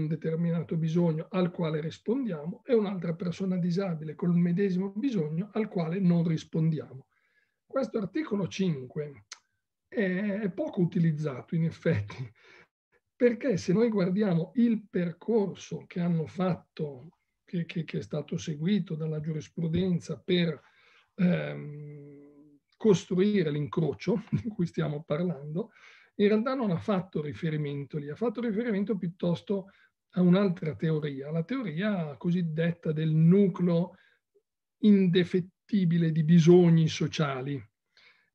un determinato bisogno al quale rispondiamo e un'altra persona disabile con il medesimo bisogno al quale non rispondiamo. Questo articolo 5 è poco utilizzato in effetti, perché se noi guardiamo il percorso che hanno fatto, che, che, che è stato seguito dalla giurisprudenza per ehm, costruire l'incrocio di cui stiamo parlando, in realtà non ha fatto riferimento lì, ha fatto riferimento piuttosto a un'altra teoria, la teoria cosiddetta del nucleo indefettibile di bisogni sociali.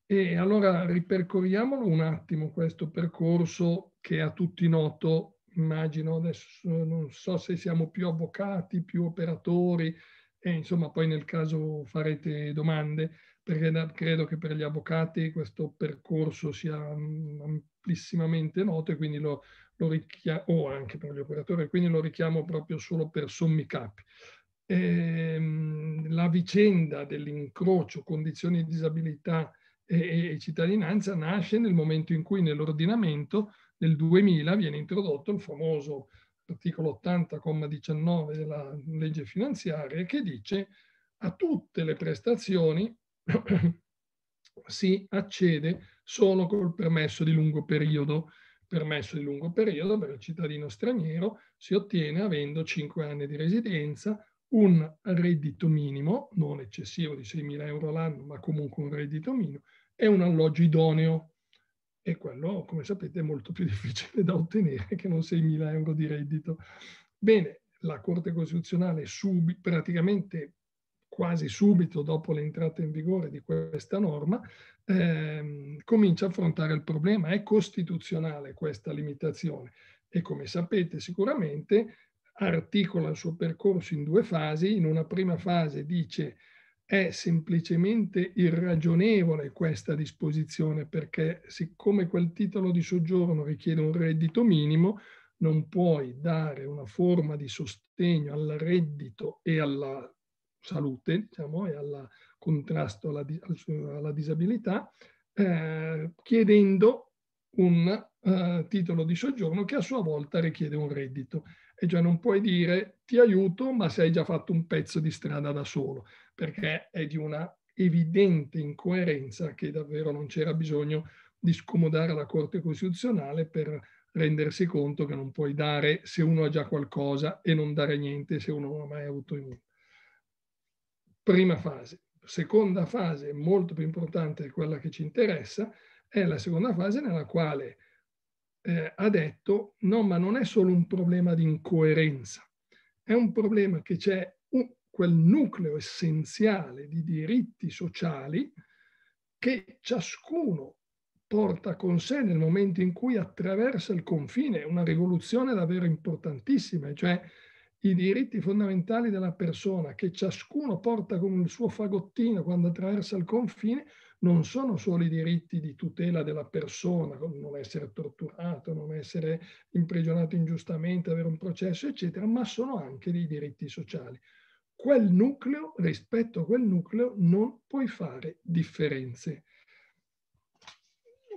E allora ripercorriamolo un attimo questo percorso che è a tutti noto, immagino adesso non so se siamo più avvocati, più operatori, e insomma poi nel caso farete domande, perché credo che per gli avvocati questo percorso sia mm, amplissimamente noto e quindi lo, o anche per gli operatori, quindi lo richiamo proprio solo per sommi capi. Ehm, la vicenda dell'incrocio condizioni di disabilità e, e cittadinanza nasce nel momento in cui nell'ordinamento del 2000 viene introdotto il famoso articolo 80,19 della legge finanziaria che dice a tutte le prestazioni si accede solo col permesso di lungo periodo permesso di lungo periodo per il cittadino straniero si ottiene avendo 5 anni di residenza, un reddito minimo, non eccessivo di 6.000 euro l'anno, ma comunque un reddito minimo, e un alloggio idoneo. E quello, come sapete, è molto più difficile da ottenere che non 6.000 euro di reddito. Bene, la Corte Costituzionale subito, praticamente quasi subito dopo l'entrata in vigore di questa norma, ehm, comincia a affrontare il problema. È costituzionale questa limitazione e come sapete sicuramente articola il suo percorso in due fasi. In una prima fase dice è semplicemente irragionevole questa disposizione perché siccome quel titolo di soggiorno richiede un reddito minimo, non puoi dare una forma di sostegno al reddito e alla salute diciamo, e al contrasto alla, alla disabilità, eh, chiedendo un eh, titolo di soggiorno che a sua volta richiede un reddito. E cioè non puoi dire ti aiuto ma se hai già fatto un pezzo di strada da solo, perché è di una evidente incoerenza che davvero non c'era bisogno di scomodare la Corte Costituzionale per rendersi conto che non puoi dare se uno ha già qualcosa e non dare niente se uno non ha mai avuto niente. Prima fase. Seconda fase, molto più importante di quella che ci interessa, è la seconda fase nella quale eh, ha detto no, ma non è solo un problema di incoerenza, è un problema che c'è un, quel nucleo essenziale di diritti sociali che ciascuno porta con sé nel momento in cui attraversa il confine, una rivoluzione davvero importantissima, cioè i diritti fondamentali della persona che ciascuno porta con il suo fagottino quando attraversa il confine non sono solo i diritti di tutela della persona, non essere torturato, non essere imprigionato ingiustamente, avere un processo, eccetera, ma sono anche dei diritti sociali. Quel nucleo, rispetto a quel nucleo, non puoi fare differenze.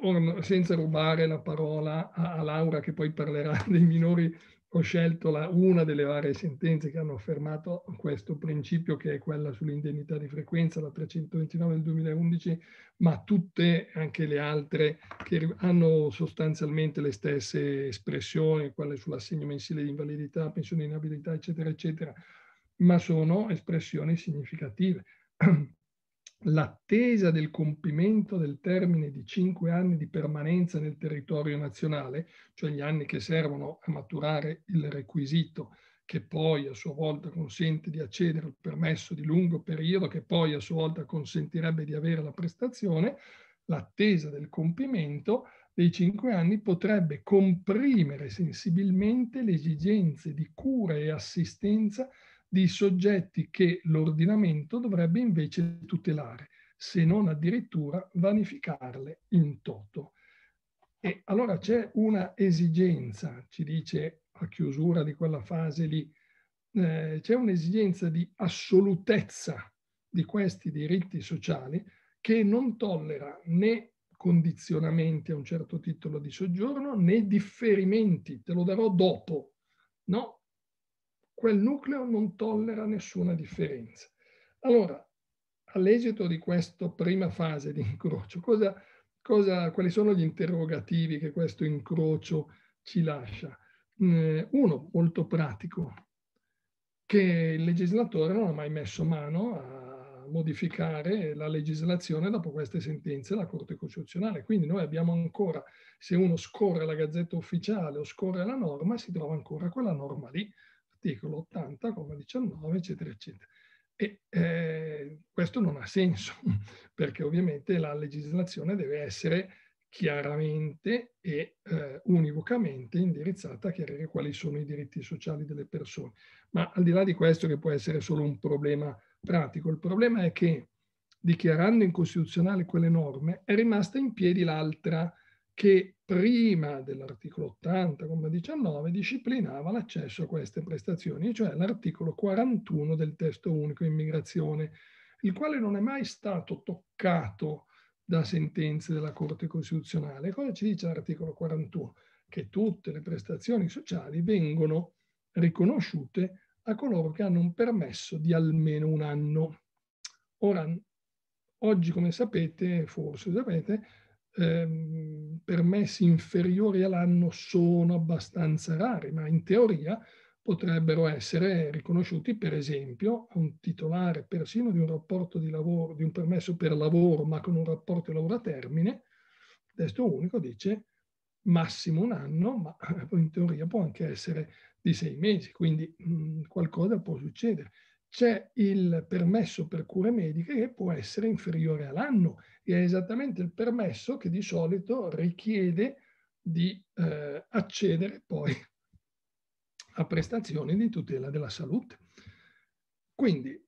Or, senza rubare la parola a Laura che poi parlerà dei minori ho scelto la, una delle varie sentenze che hanno affermato questo principio, che è quella sull'indennità di frequenza, la 329 del 2011, ma tutte anche le altre che hanno sostanzialmente le stesse espressioni, quelle sull'assegno mensile di invalidità, pensione di inabilità, eccetera, eccetera, ma sono espressioni significative. l'attesa del compimento del termine di cinque anni di permanenza nel territorio nazionale, cioè gli anni che servono a maturare il requisito che poi a sua volta consente di accedere al permesso di lungo periodo, che poi a sua volta consentirebbe di avere la prestazione, l'attesa del compimento dei cinque anni potrebbe comprimere sensibilmente le esigenze di cura e assistenza di soggetti che l'ordinamento dovrebbe invece tutelare, se non addirittura vanificarle in toto. E allora c'è una esigenza, ci dice a chiusura di quella fase lì, eh, c'è un'esigenza di assolutezza di questi diritti sociali che non tollera né condizionamenti a un certo titolo di soggiorno né differimenti, te lo darò dopo. No, quel nucleo non tollera nessuna differenza. Allora, all'esito di questa prima fase di incrocio, cosa, cosa, quali sono gli interrogativi che questo incrocio ci lascia? Eh, uno, molto pratico, che il legislatore non ha mai messo mano a modificare la legislazione dopo queste sentenze della Corte Costituzionale. Quindi noi abbiamo ancora, se uno scorre la gazzetta ufficiale o scorre la norma, si trova ancora quella norma lì articolo 80, comma 19, eccetera, eccetera. E eh, questo non ha senso, perché ovviamente la legislazione deve essere chiaramente e eh, univocamente indirizzata a chiarire quali sono i diritti sociali delle persone. Ma al di là di questo, che può essere solo un problema pratico, il problema è che dichiarando incostituzionale quelle norme è rimasta in piedi l'altra che prima dell'articolo 80, comma 19, disciplinava l'accesso a queste prestazioni, cioè l'articolo 41 del testo unico immigrazione, il quale non è mai stato toccato da sentenze della Corte Costituzionale. Cosa ci dice l'articolo 41? Che tutte le prestazioni sociali vengono riconosciute a coloro che hanno un permesso di almeno un anno. Ora, oggi, come sapete, forse sapete, Ehm, permessi inferiori all'anno sono abbastanza rari, ma in teoria potrebbero essere riconosciuti, per esempio, a un titolare persino di un rapporto di lavoro, di un permesso per lavoro, ma con un rapporto di lavoro a termine. Il testo unico dice massimo un anno, ma in teoria può anche essere di sei mesi, quindi mh, mm, qualcosa può succedere. C'è il permesso per cure mediche che può essere inferiore all'anno è esattamente il permesso che di solito richiede di eh, accedere poi a prestazioni di tutela della salute. Quindi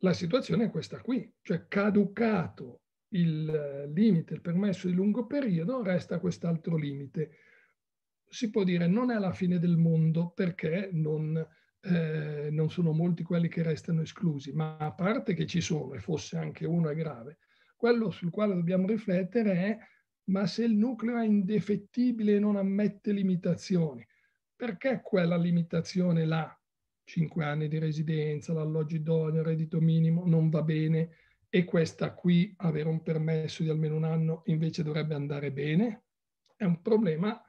la situazione è questa qui, cioè caducato il eh, limite, il permesso di lungo periodo, resta quest'altro limite. Si può dire non è la fine del mondo perché non, eh, non sono molti quelli che restano esclusi, ma a parte che ci sono e fosse anche uno è grave, quello sul quale dobbiamo riflettere è ma se il nucleo è indefettibile e non ammette limitazioni, perché quella limitazione là, 5 anni di residenza, l'alloggio idoneo, il reddito minimo, non va bene e questa qui, avere un permesso di almeno un anno, invece dovrebbe andare bene? È un problema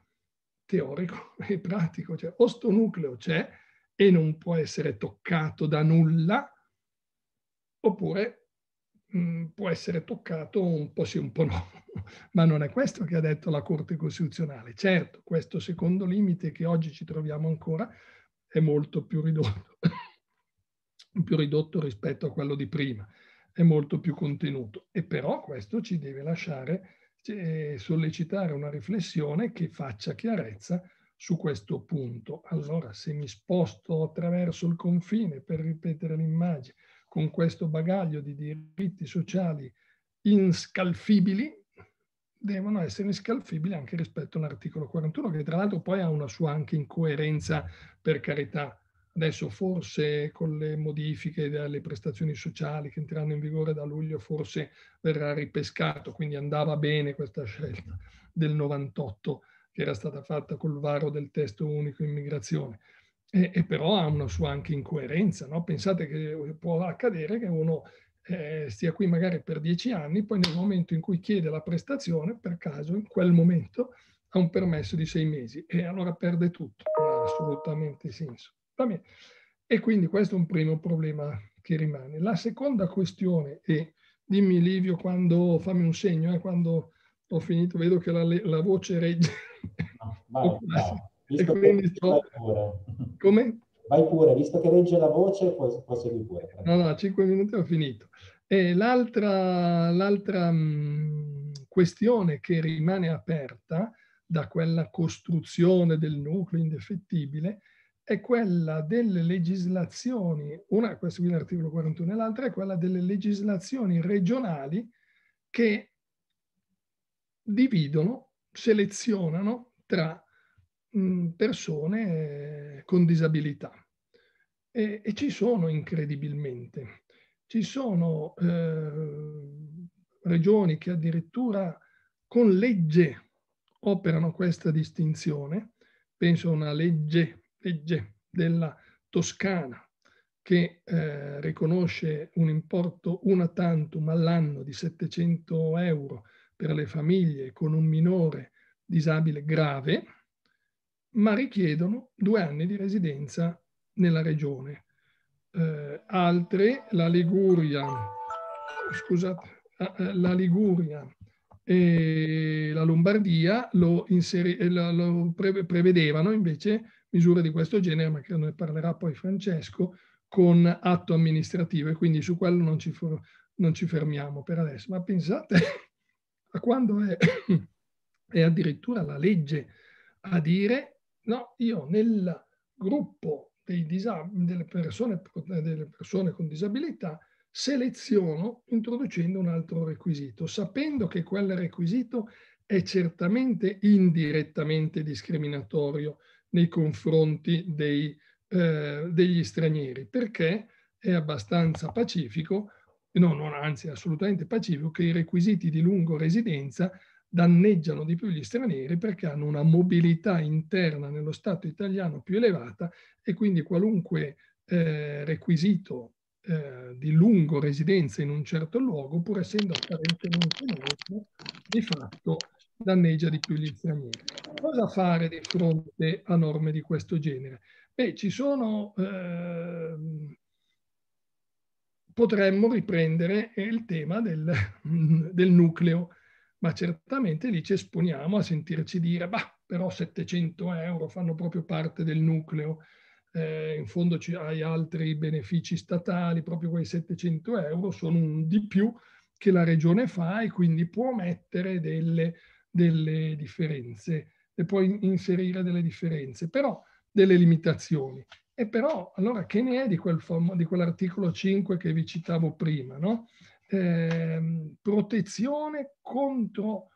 teorico e pratico, cioè o sto nucleo c'è e non può essere toccato da nulla, oppure Mm, può essere toccato un po' sì, un po' no, ma non è questo che ha detto la Corte Costituzionale. Certo, questo secondo limite che oggi ci troviamo ancora è molto più ridotto, più ridotto rispetto a quello di prima, è molto più contenuto e però questo ci deve lasciare eh, sollecitare una riflessione che faccia chiarezza su questo punto. Allora, se mi sposto attraverso il confine per ripetere l'immagine, con questo bagaglio di diritti sociali inscalfibili, devono essere inscalfibili anche rispetto all'articolo 41, che tra l'altro poi ha una sua anche incoerenza, per carità. Adesso forse con le modifiche delle prestazioni sociali che entreranno in vigore da luglio forse verrà ripescato, quindi andava bene questa scelta del 98 che era stata fatta col varo del testo unico immigrazione e, e però ha una sua anche incoerenza. No? Pensate che eh, può accadere che uno eh, stia qui magari per dieci anni, poi nel momento in cui chiede la prestazione, per caso in quel momento ha un permesso di sei mesi e allora perde tutto, non ha assolutamente senso. Va bene. E quindi questo è un primo problema che rimane. La seconda questione, e dimmi Livio quando, fammi un segno, eh, quando ho finito, vedo che la, la voce regge. No, ah, vai, Visto e quindi sto... Pure. Come? Vai pure, visto che regge la voce, prosegui pure. No, no, 5 minuti ho finito. E l'altra, l'altra mh, mm, questione che rimane aperta da quella costruzione del nucleo indefettibile è quella delle legislazioni, una questo qui l'articolo 41 e l'altra è quella delle legislazioni regionali che dividono, selezionano tra Mm, persone eh, con disabilità. E, e, ci sono incredibilmente. Ci sono eh, regioni che addirittura con legge operano questa distinzione. Penso a una legge, legge della Toscana che eh, riconosce un importo una tantum all'anno di 700 euro per le famiglie con un minore disabile grave ma richiedono due anni di residenza nella regione. Eh, altre, la Liguria, scusate, eh, eh, la Liguria e la Lombardia lo, inseri, eh, lo prevedevano invece misure di questo genere, ma che ne parlerà poi Francesco, con atto amministrativo e quindi su quello non ci, for, non ci fermiamo per adesso. Ma pensate a quando è, è addirittura la legge a dire No, io nel gruppo delle persone, delle persone con disabilità seleziono introducendo un altro requisito, sapendo che quel requisito è certamente indirettamente discriminatorio nei confronti dei, eh, degli stranieri, perché è abbastanza pacifico, no, non anzi assolutamente pacifico, che i requisiti di lungo residenza danneggiano di più gli stranieri perché hanno una mobilità interna nello Stato italiano più elevata e quindi qualunque eh, requisito eh, di lungo residenza in un certo luogo, pur essendo apparentemente nuovo, di fatto danneggia di più gli stranieri. Cosa fare di fronte a norme di questo genere? Beh, ci sono... Eh, potremmo riprendere il tema del, del nucleo ma certamente lì ci esponiamo a sentirci dire, bah, però 700 euro fanno proprio parte del nucleo, eh, in fondo ci, hai altri benefici statali, proprio quei 700 euro sono un di più che la regione fa e quindi può mettere delle, delle differenze e può inserire delle differenze, però delle limitazioni. E però allora che ne è di, quel di quell'articolo 5 che vi citavo prima? No? Ehm, protezione contro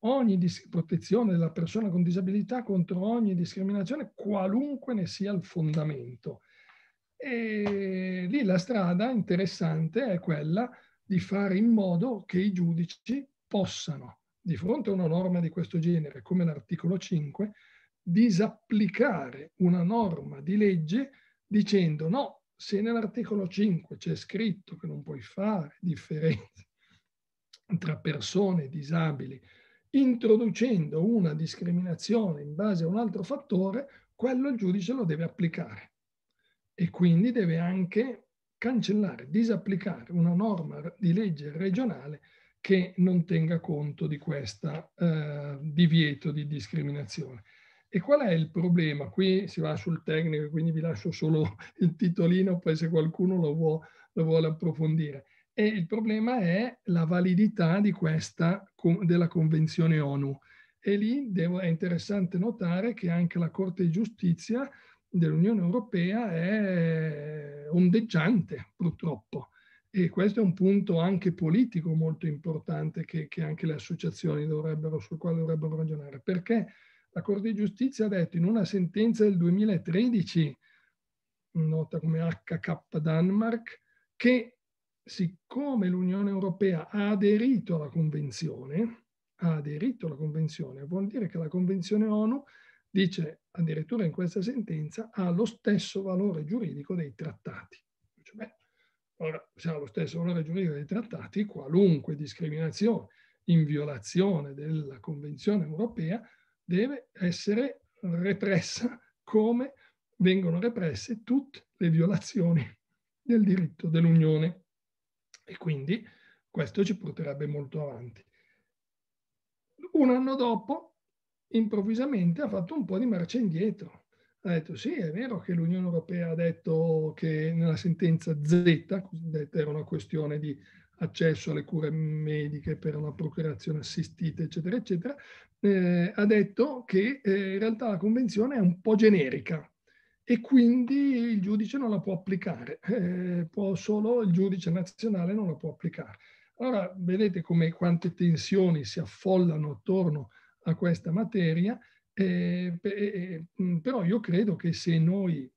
ogni protezione della persona con disabilità contro ogni discriminazione, qualunque ne sia il fondamento. E lì la strada interessante è quella di fare in modo che i giudici possano, di fronte a una norma di questo genere, come l'articolo 5, disapplicare una norma di legge dicendo no, se nell'articolo 5 c'è scritto che non puoi fare differenze tra persone disabili introducendo una discriminazione in base a un altro fattore, quello il giudice lo deve applicare e quindi deve anche cancellare, disapplicare una norma di legge regionale che non tenga conto di questo eh, divieto di discriminazione. E qual è il problema? Qui si va sul tecnico, quindi vi lascio solo il titolino, poi se qualcuno lo, vuole, lo vuole approfondire. E il problema è la validità di questa, della Convenzione ONU. E lì devo, è interessante notare che anche la Corte di Giustizia dell'Unione Europea è ondeggiante, purtroppo. E questo è un punto anche politico molto importante che, che anche le associazioni dovrebbero, sul quale dovrebbero ragionare. Perché? La Corte di Giustizia ha detto in una sentenza del 2013, nota come HK Danmark, che siccome l'Unione Europea ha aderito alla Convenzione, ha aderito alla Convenzione, vuol dire che la Convenzione ONU dice addirittura in questa sentenza ha lo stesso valore giuridico dei trattati. Dice, beh, ora se ha lo stesso valore giuridico dei trattati, qualunque discriminazione in violazione della Convenzione Europea deve essere repressa come vengono represse tutte le violazioni del diritto dell'Unione. E quindi questo ci porterebbe molto avanti. Un anno dopo, improvvisamente, ha fatto un po' di marcia indietro. Ha detto sì, è vero che l'Unione Europea ha detto che nella sentenza Z, cosiddetta, era una questione di accesso alle cure mediche per una procreazione assistita, eccetera, eccetera, eh, ha detto che eh, in realtà la convenzione è un po' generica e quindi il giudice non la può applicare, eh, può solo il giudice nazionale non la può applicare. Allora vedete come quante tensioni si affollano attorno a questa materia, eh, eh, eh, però io credo che se noi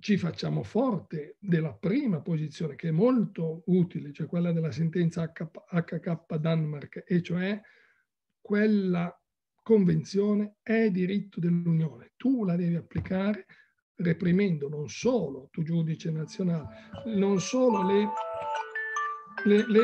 ci facciamo forte della prima posizione che è molto utile, cioè quella della sentenza HK Danmark, e cioè quella convenzione è diritto dell'Unione, tu la devi applicare reprimendo non solo tu giudice nazionale, non solo le, le, le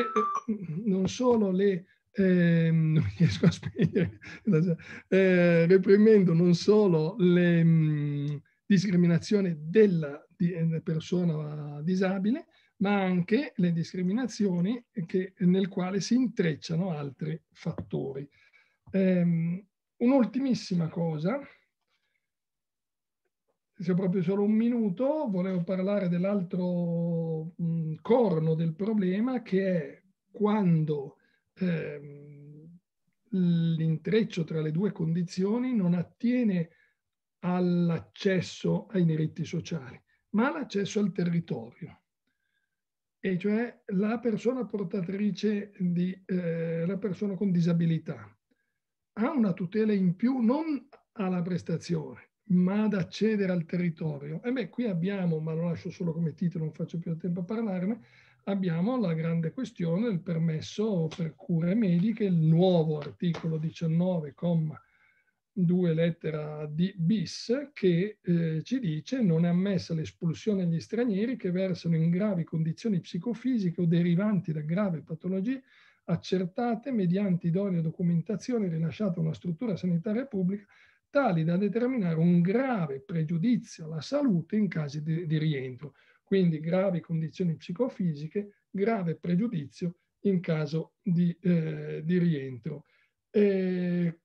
non solo le eh, non riesco a spiegare, eh, reprimendo non solo le, mm, discriminazione della eh, persona disabile, ma anche le discriminazioni che, nel quale si intrecciano altri fattori. Um, un'ultimissima cosa, se ho proprio solo un minuto, volevo parlare dell'altro mh, mm, corno del problema che è quando ehm, l'intreccio tra le due condizioni non attiene all'accesso ai diritti sociali, ma all'accesso al territorio. E cioè la persona portatrice di eh, la persona con disabilità ha una tutela in più non alla prestazione, ma ad accedere al territorio. E beh, qui abbiamo, ma lo lascio solo come titolo, non faccio più tempo a parlarne, abbiamo la grande questione del permesso per cure mediche, il nuovo articolo 19, comma 2 lettera D bis che eh, ci dice non è ammessa l'espulsione agli stranieri che versano in gravi condizioni psicofisiche o derivanti da grave patologie accertate mediante idonea documentazione rilasciata a una struttura sanitaria pubblica tali da determinare un grave pregiudizio alla salute in caso di, di rientro. Quindi gravi condizioni psicofisiche, grave pregiudizio in caso di, eh, di rientro. Eh,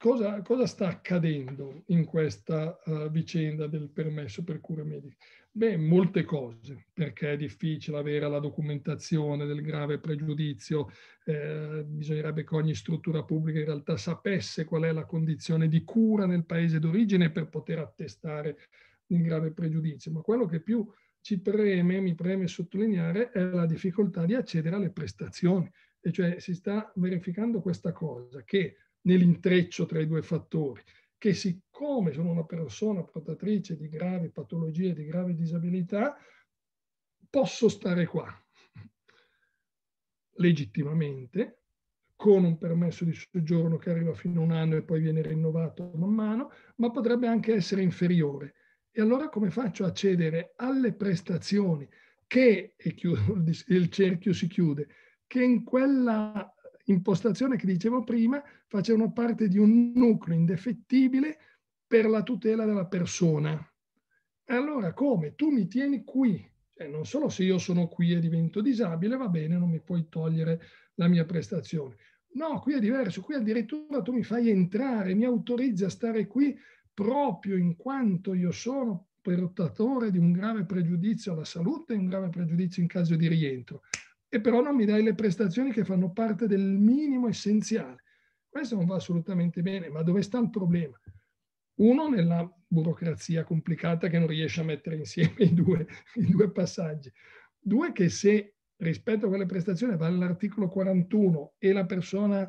cosa, cosa sta accadendo in questa uh, vicenda del permesso per cure mediche? Beh, molte cose, perché è difficile avere la documentazione del grave pregiudizio, eh, bisognerebbe che ogni struttura pubblica in realtà sapesse qual è la condizione di cura nel paese d'origine per poter attestare il grave pregiudizio, ma quello che più ci preme, mi preme sottolineare, è la difficoltà di accedere alle prestazioni, e cioè si sta verificando questa cosa che nell'intreccio tra i due fattori, che siccome sono una persona portatrice di gravi patologie, di gravi disabilità, posso stare qua legittimamente, con un permesso di soggiorno che arriva fino a un anno e poi viene rinnovato man mano, ma potrebbe anche essere inferiore. E allora come faccio a cedere alle prestazioni che, e chiudo, il cerchio si chiude, che in quella impostazione che dicevo prima, facevano parte di un nucleo indefettibile per la tutela della persona. Allora come? Tu mi tieni qui, cioè non solo se io sono qui e divento disabile, va bene, non mi puoi togliere la mia prestazione. No, qui è diverso, qui addirittura tu mi fai entrare, mi autorizzi a stare qui proprio in quanto io sono portatore di un grave pregiudizio alla salute e un grave pregiudizio in caso di rientro e però non mi dai le prestazioni che fanno parte del minimo essenziale. Questo non va assolutamente bene, ma dove sta il problema? Uno, nella burocrazia complicata che non riesce a mettere insieme i due, i due passaggi. Due, che se rispetto a quelle prestazioni va all'articolo 41 e la persona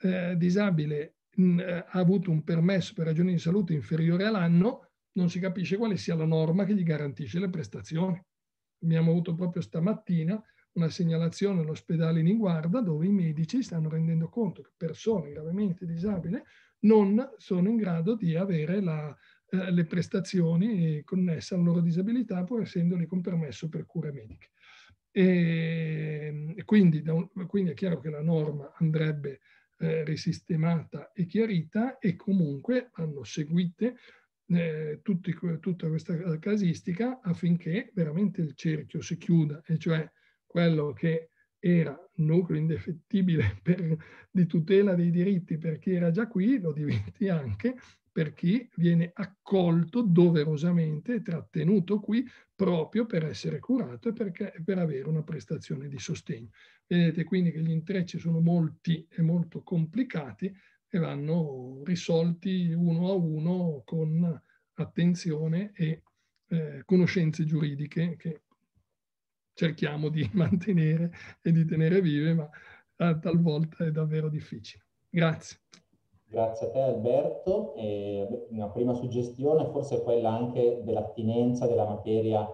eh, disabile mh, mm, eh, ha avuto un permesso per ragioni di salute inferiore all'anno, non si capisce quale sia la norma che gli garantisce le prestazioni. Abbiamo avuto proprio stamattina una segnalazione all'ospedale Niguarda dove i medici stanno rendendo conto che persone gravemente disabili non sono in grado di avere la, eh, le prestazioni connesse alla loro disabilità pur essendone con permesso per cure mediche. E, ehm, e quindi, un, quindi, è chiaro che la norma andrebbe eh, risistemata e chiarita e comunque vanno seguite eh, tutti, tutta questa eh, casistica affinché veramente il cerchio si chiuda e cioè quello che era nucleo indefettibile per, di tutela dei diritti per chi era già qui, lo diventi anche per chi viene accolto doverosamente e trattenuto qui proprio per essere curato e perché, per avere una prestazione di sostegno. Vedete quindi che gli intrecci sono molti e molto complicati e vanno risolti uno a uno con attenzione e eh, conoscenze giuridiche che cerchiamo di mantenere e di tenere vive, ma eh, talvolta è davvero difficile. Grazie. Grazie a te Alberto. E una prima suggestione forse è quella anche dell'attinenza della materia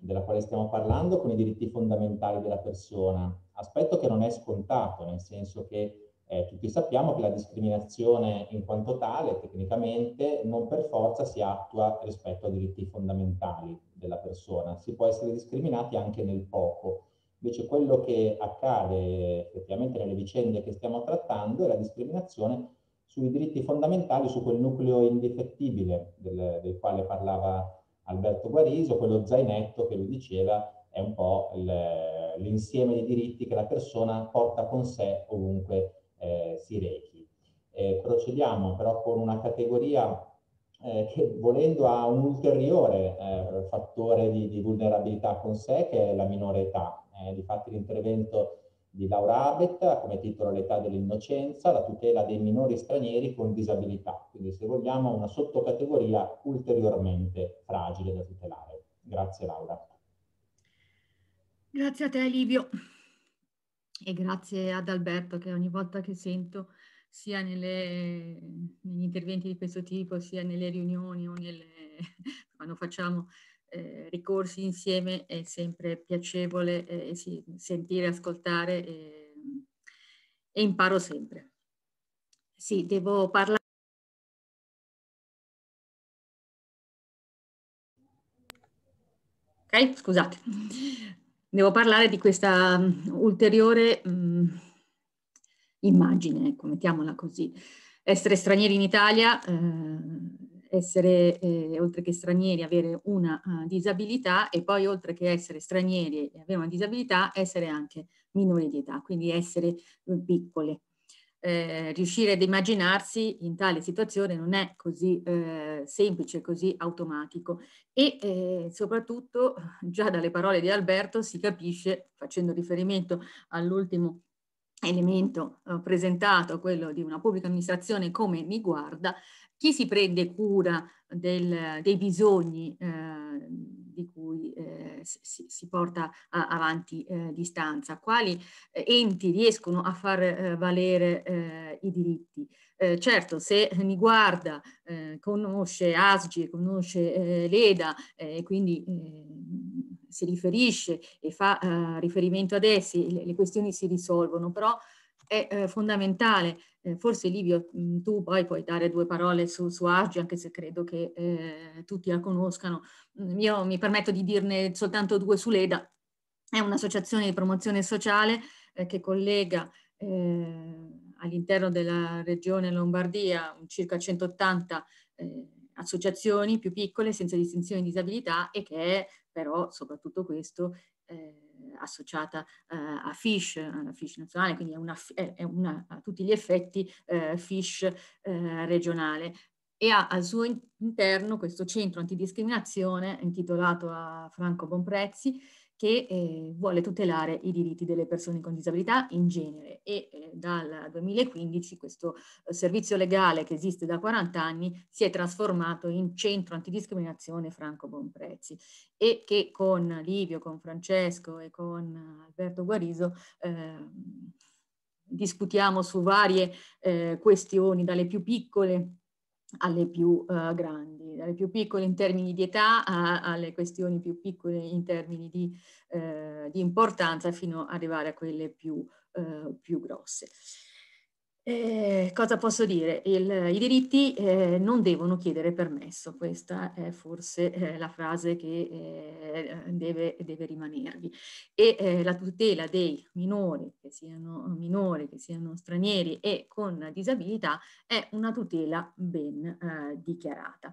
della quale stiamo parlando con i diritti fondamentali della persona. Aspetto che non è scontato, nel senso che eh, ecco, tutti sappiamo che la discriminazione in quanto tale, tecnicamente, non per forza si attua rispetto ai diritti fondamentali della persona, si può essere discriminati anche nel poco. Invece quello che accade effettivamente nelle vicende che stiamo trattando è la discriminazione sui diritti fondamentali, su quel nucleo indefettibile del, del quale parlava Alberto Guariso, quello zainetto che lui diceva è un po' l'insieme di diritti che la persona porta con sé ovunque eh, si rechi. Eh, procediamo però con una categoria eh, che volendo ha un ulteriore eh, fattore di, di, vulnerabilità con sé che è la minore età. Eh, difatti l'intervento di Laura Abet ha come titolo L'età dell'innocenza, la tutela dei minori stranieri con disabilità, quindi se vogliamo una sottocategoria ulteriormente fragile da tutelare. Grazie Laura. Grazie a te Livio e grazie ad Alberto che ogni volta che sento sia nelle, negli interventi di questo tipo, sia nelle riunioni o nelle, quando facciamo eh, ricorsi insieme è sempre piacevole eh, sì, sentire, ascoltare eh, e imparo sempre. Sì, devo parlare. Ok, scusate devo parlare di questa mm, ulteriore um, immagine, ecco, mettiamola così. Essere stranieri in Italia, eh, essere eh, oltre che stranieri avere una uh, disabilità e poi oltre che essere stranieri e avere una disabilità, essere anche minori di età, quindi essere mm, piccole, eh, riuscire ad immaginarsi in tale situazione non è così eh, semplice, così automatico e eh, soprattutto già dalle parole di Alberto si capisce, facendo riferimento all'ultimo elemento eh, presentato, quello di una pubblica amministrazione come mi guarda, chi si prende cura del, dei bisogni eh, di cui eh, si, si, porta a, avanti eh, l'istanza, quali eh, enti riescono a far eh, valere eh, i diritti. certo, se mi guarda, conosce ASGI, conosce l'EDA, e quindi si riferisce e fa riferimento ad essi, le, le questioni si risolvono, però è eh, fondamentale. Eh, forse Livio, mh, mm, tu poi puoi dare due parole su, su Agi, anche se credo che eh, tutti la conoscano. Mm, io mi permetto di dirne soltanto due su Leda. È un'associazione di promozione sociale eh, che collega eh, all'interno della regione Lombardia circa 180 eh, associazioni più piccole senza distinzione di disabilità e che è però soprattutto questo eh, associata eh, a Fish, eh, Fish nazionale, quindi è una, è una, a tutti gli effetti eh, Fish regionale e ha al suo interno questo centro antidiscriminazione intitolato a Franco Bonprezzi che eh, vuole tutelare i diritti delle persone con disabilità in genere e eh, dal 2015 questo eh, servizio legale che esiste da 40 anni si è trasformato in centro antidiscriminazione Franco Bonprezzi e che con Livio, con Francesco e con Alberto Guariso ehm, discutiamo su varie eh, questioni dalle più piccole alle più uh, grandi, dalle più piccole in termini di età a, alle questioni più piccole in termini di, uh, di importanza fino ad arrivare a quelle più, uh, più grosse. Eh, cosa posso dire? Il, I diritti eh, non devono chiedere permesso, questa è forse eh, la frase che eh, deve, deve, rimanervi. E eh, la tutela dei minori, che siano minori, che siano stranieri e con disabilità, è una tutela ben eh, dichiarata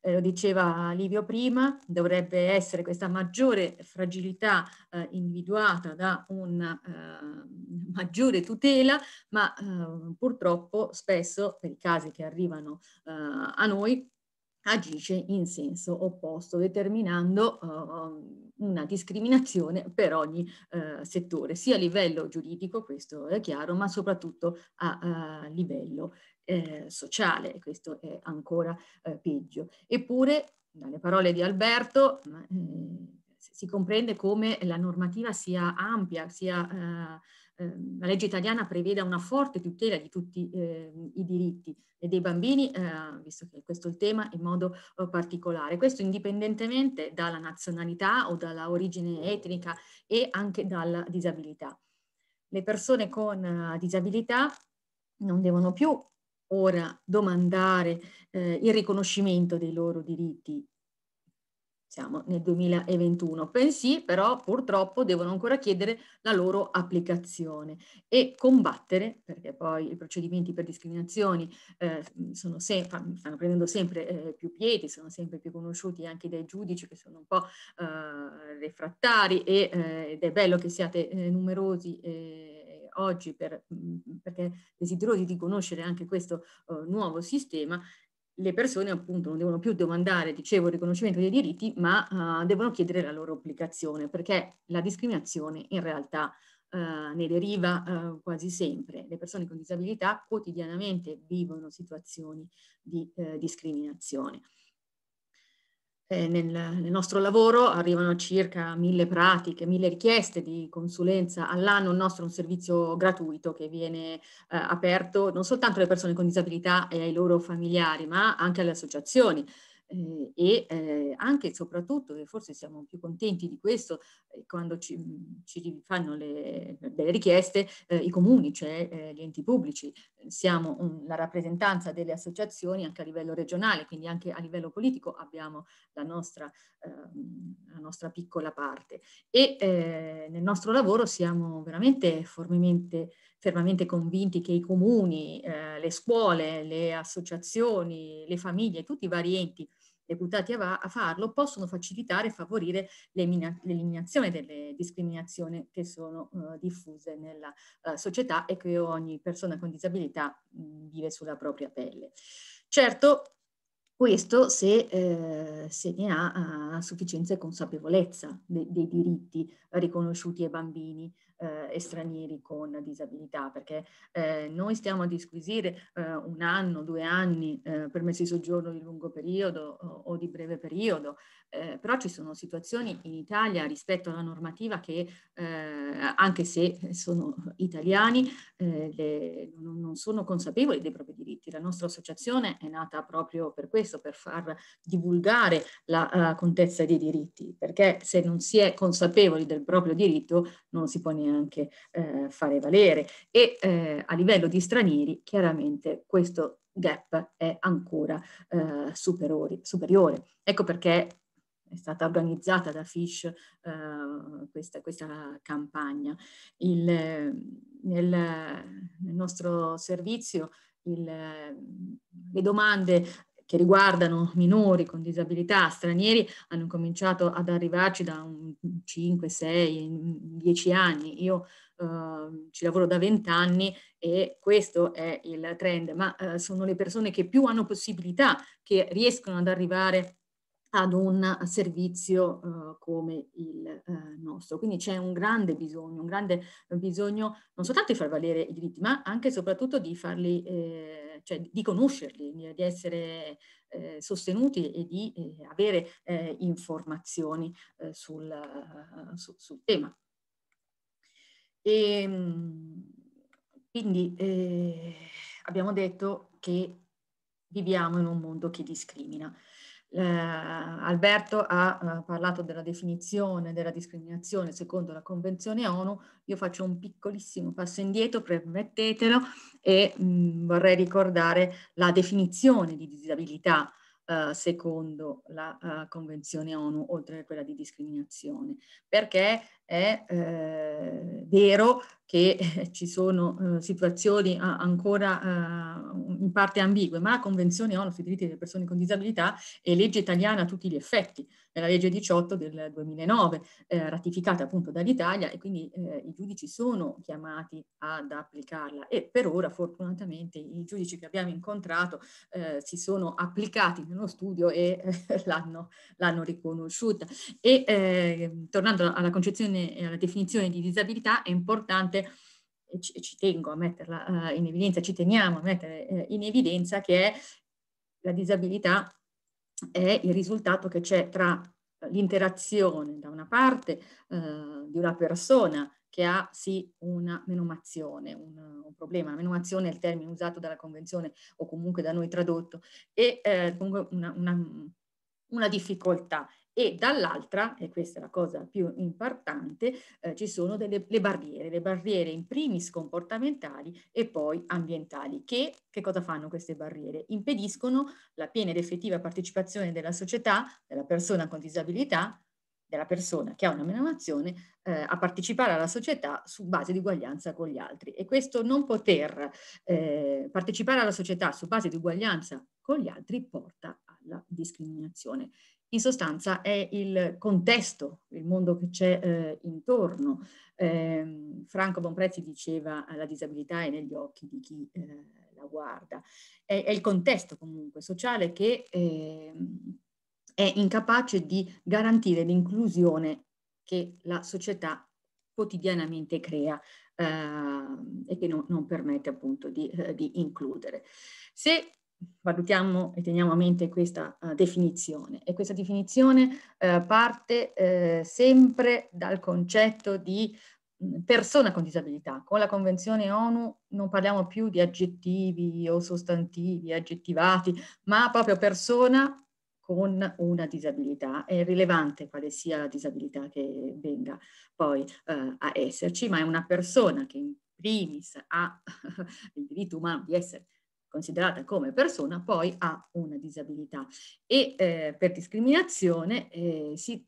eh, lo diceva Livio prima, dovrebbe essere questa maggiore fragilità eh, individuata da una eh, maggiore tutela, ma eh, purtroppo spesso per i casi che arrivano eh, a noi agisce in senso opposto, determinando uh, una discriminazione per ogni uh, settore, sia a livello giuridico, questo è chiaro, ma soprattutto a, a livello eh, sociale, e questo è ancora eh, peggio. Eppure, dalle parole di Alberto, eh, si comprende come la normativa sia ampia, sia, eh, ehm, la legge italiana preveda una forte tutela di tutti ehm, i diritti dei bambini, eh, visto che questo è il tema, in modo particolare. Questo indipendentemente dalla nazionalità o dalla origine etnica e anche dalla disabilità. Le persone con disabilità non devono più ora domandare eh, il riconoscimento dei loro diritti. Siamo nel 2021, bensì però purtroppo devono ancora chiedere la loro applicazione e combattere, perché poi i procedimenti per discriminazioni eh, sono se, stanno prendendo sempre eh, più piedi, sono sempre più conosciuti anche dai giudici che sono un po' eh, refrattari e, eh, ed è bello che siate eh, numerosi oggi per, mm, perché desiderosi di conoscere anche questo uh, nuovo sistema, le persone appunto non devono più domandare, dicevo, il riconoscimento dei diritti, ma uh, devono chiedere la loro applicazione, perché la discriminazione in realtà uh, ne deriva uh, quasi sempre. Le persone con disabilità quotidianamente vivono situazioni di discriminazione. Eh, nel, nel, nostro lavoro arrivano circa mille pratiche, mille richieste di consulenza all'anno. Il nostro è un servizio gratuito che viene eh, aperto non soltanto alle persone con disabilità e ai loro familiari, ma anche alle associazioni eh, e eh, anche e soprattutto, e forse siamo più contenti di questo, eh, quando ci, mhmm, ci, fanno le, delle richieste eh, i comuni, cioè eh, gli enti pubblici. Siamo un, la rappresentanza delle associazioni anche a livello regionale, quindi anche a livello politico abbiamo la nostra, ehm, la nostra piccola parte. E ehm, nel nostro lavoro siamo veramente formemente fermamente convinti che i comuni, eh, le scuole, le associazioni, le famiglie, tutti i vari enti deputati a, a farlo, possono facilitare e favorire l'eliminazione delle discriminazioni che sono uh, diffuse nella uh, società e che ogni persona con disabilità mh, mm, vive sulla propria pelle. Certo, questo se, eh, se, ne ha a sufficienza e consapevolezza de dei diritti riconosciuti ai bambini eh, e stranieri con disabilità, perché eh, noi stiamo a disquisire eh, un anno, due anni, eh, permessi di soggiorno di lungo periodo o, o di breve periodo, eh, però ci sono situazioni in Italia rispetto alla normativa che, eh, anche se sono italiani, eh, le, non sono consapevoli dei propri diritti. La nostra associazione è nata proprio per questo, per far divulgare la, la eh, contezza dei diritti, perché se non si è consapevoli del proprio diritto non si può neanche bisogna anche eh, fare valere e eh, a livello di stranieri chiaramente questo gap è ancora eh, superiore, superiore. Ecco perché è stata organizzata da Fish uh, questa, questa, campagna. Il, nel, nel, nostro servizio il, le domande che riguardano minori con disabilità stranieri hanno cominciato ad arrivarci da 5, 6, 10 anni. Io Uh, ci lavoro da 20 anni e questo è il trend, ma uh, sono le persone che più hanno possibilità, che riescono ad arrivare ad un servizio uh, come il uh, nostro. Quindi c'è un grande bisogno, un grande bisogno non soltanto di far valere i diritti, ma anche e soprattutto di farli, eh, cioè di conoscerli, di essere eh, sostenuti e di eh, avere ehm, informazioni ehm, sul, su, sul, tema. E, ehm, quindi abbiamo detto che viviamo in un mondo che discrimina. Eh, Alberto ha eh, parlato della definizione della discriminazione secondo la Convenzione ONU, io faccio un piccolissimo passo indietro, permettetelo, e mh, mm, vorrei ricordare la definizione di disabilità eh, secondo la eh, Convenzione ONU, oltre a quella di discriminazione, perché è eh, vero che eh, ci sono eh, situazioni a, ancora eh, in parte ambigue, ma la Convenzione ONU sui diritti delle persone con disabilità è legge italiana a tutti gli effetti, è la legge 18 del 2009, eh, ratificata appunto dall'Italia e quindi eh, i giudici sono chiamati ad applicarla e per ora fortunatamente i giudici che abbiamo incontrato si sono applicati nello studio e l'hanno, riconosciuta. E tornando alla concezione definizione, alla eh, definizione di disabilità è importante, ci, ci tengo a metterla eh, in evidenza, ci teniamo a mettere eh, in evidenza che la disabilità è il risultato che c'è tra l'interazione da una parte eh, di una persona che ha sì una menomazione, un, un, problema. La menomazione è il termine usato dalla Convenzione o comunque da noi tradotto, e eh, comunque una, una, una, difficoltà e dall'altra, e questa è la cosa più importante, eh, ci sono delle le barriere, le barriere in primis comportamentali e poi ambientali, che, che cosa fanno queste barriere? Impediscono la piena ed effettiva partecipazione della società, della persona con disabilità, della persona che ha una menomazione eh, a partecipare alla società su base di uguaglianza con gli altri. E questo non poter eh, partecipare alla società su base di uguaglianza con gli altri porta alla discriminazione in sostanza è il contesto, il mondo che c'è eh, intorno. Eh, Franco Bonprezzi diceva eh, la disabilità è negli occhi di chi eh, la guarda. È, è, il contesto comunque sociale che ehm, è incapace di garantire l'inclusione che la società quotidianamente crea ehm, e che non, non permette appunto di, eh, di includere. Se valutiamo e teniamo a mente questa uh, definizione e questa definizione uh, parte uh, sempre dal concetto di mm, persona con disabilità. Con la Convenzione ONU non parliamo più di aggettivi o sostantivi aggettivati, ma proprio persona con una disabilità. È rilevante quale sia la disabilità che venga poi a esserci, ma è una persona che in primis ha il diritto umano di essere considerata come persona, poi ha una disabilità e eh, per discriminazione eh, si,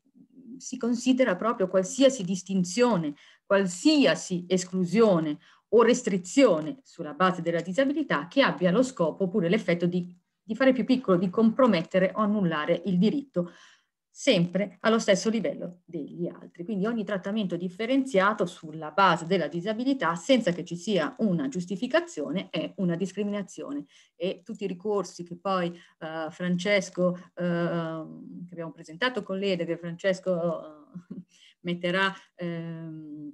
si considera proprio qualsiasi distinzione, qualsiasi esclusione o restrizione sulla base della disabilità che abbia lo scopo oppure l'effetto di, di fare più piccolo, di compromettere o annullare il diritto sempre allo stesso livello degli altri. Quindi ogni trattamento differenziato sulla base della disabilità senza che ci sia una giustificazione è una discriminazione e tutti i ricorsi che poi eh, Francesco, eh, che abbiamo presentato con l'EDE, che Francesco eh, metterà... Ehm,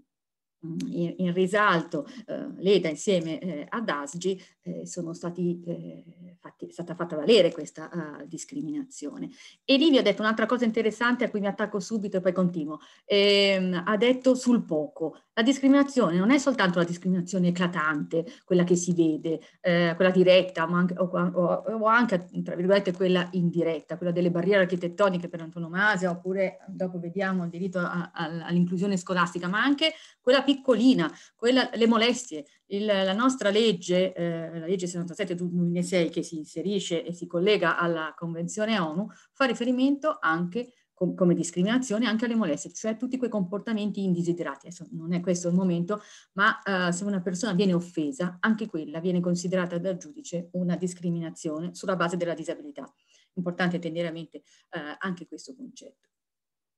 Mm, in, in risalto eh, Leda insieme eh, ad Asgi eh, sono stati, eh, fatti, è stata fatta valere questa uh, discriminazione. E Livio ha detto un'altra cosa interessante a cui mi attacco subito e poi continuo. Ehm, ha detto sul poco. La discriminazione non è soltanto la discriminazione eclatante, quella che si vede, eh, quella diretta ma anche, o, o, o, anche, tra virgolette, quella indiretta, quella delle barriere architettoniche per antonomasia, oppure dopo vediamo il diritto a, a, all'inclusione scolastica, ma anche quella piccolina, quella, le molestie. Il, la nostra legge, eh, la legge 77 2006, che si inserisce e si collega alla Convenzione ONU, fa riferimento anche a com come discriminazione anche alle molestie, cioè tutti quei comportamenti indesiderati. Adesso non è questo il momento, ma eh, se una persona viene offesa, anche quella viene considerata dal giudice una discriminazione sulla base della disabilità. Importante tenere a mente eh, anche questo concetto.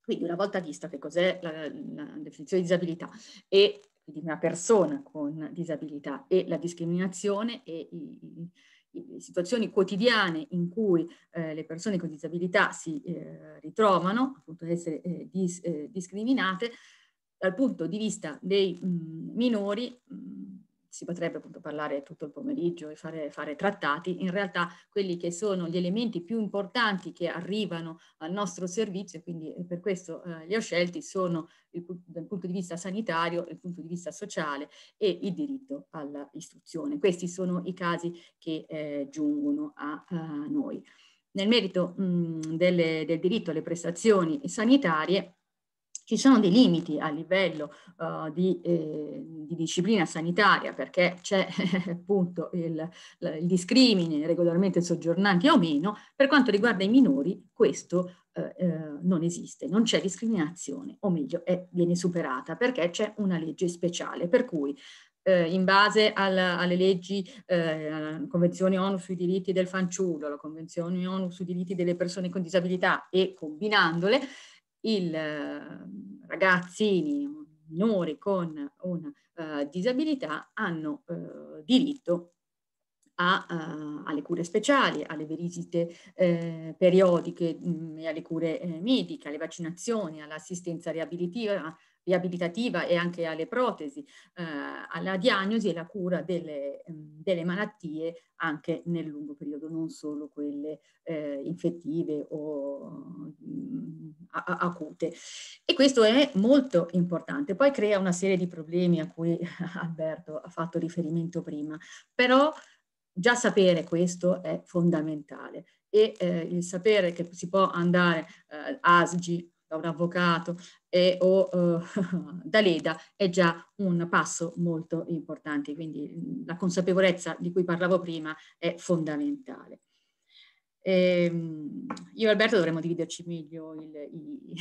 Quindi una volta vista che cos'è la, la definizione di disabilità e di una persona con disabilità e la discriminazione e i, situazioni quotidiane in cui eh, le persone con disabilità si eh, ritrovano, appunto ad essere eh, dis, eh, discriminate, dal punto di vista dei mh, mm, minori mh, mm, si potrebbe appunto parlare tutto il pomeriggio e fare, fare, trattati, in realtà quelli che sono gli elementi più importanti che arrivano al nostro servizio, quindi eh, per questo eh, li ho scelti, sono il, dal punto di vista sanitario, il punto di vista sociale e il diritto all'istruzione. Questi sono i casi che eh, giungono a, a, noi. Nel merito mh, mm, delle, del diritto alle prestazioni sanitarie, ci sono dei limiti a livello uh, di, eh, di, disciplina sanitaria perché c'è eh, appunto il, il, discrimine regolarmente soggiornanti o meno. Per quanto riguarda i minori questo eh, eh, non esiste, non c'è discriminazione o meglio è, viene superata perché c'è una legge speciale per cui eh, in base alla, alle leggi, eh, alla Convenzione ONU sui diritti del fanciullo, la Convenzione ONU sui diritti delle persone con disabilità e combinandole, i ehm, ragazzini minori con una uh, eh, disabilità hanno uh, diritto a, uh, alle cure speciali, alle visite eh, periodiche mh, mm, alle cure eh, mediche, alle vaccinazioni, all'assistenza riabilitiva, riabilitativa e anche alle protesi, eh, alla diagnosi e la cura delle, mm, delle, malattie anche nel lungo periodo, non solo quelle eh, infettive o mh, mm, acute. E questo è molto importante. Poi crea una serie di problemi a cui Alberto ha fatto riferimento prima, però già sapere questo è fondamentale e eh, il sapere che si può andare eh, ASGI da un avvocato e, o eh, da Leda è già un passo molto importante, quindi la consapevolezza di cui parlavo prima è fondamentale. Ehm, io e Alberto dovremmo dividerci meglio il, i,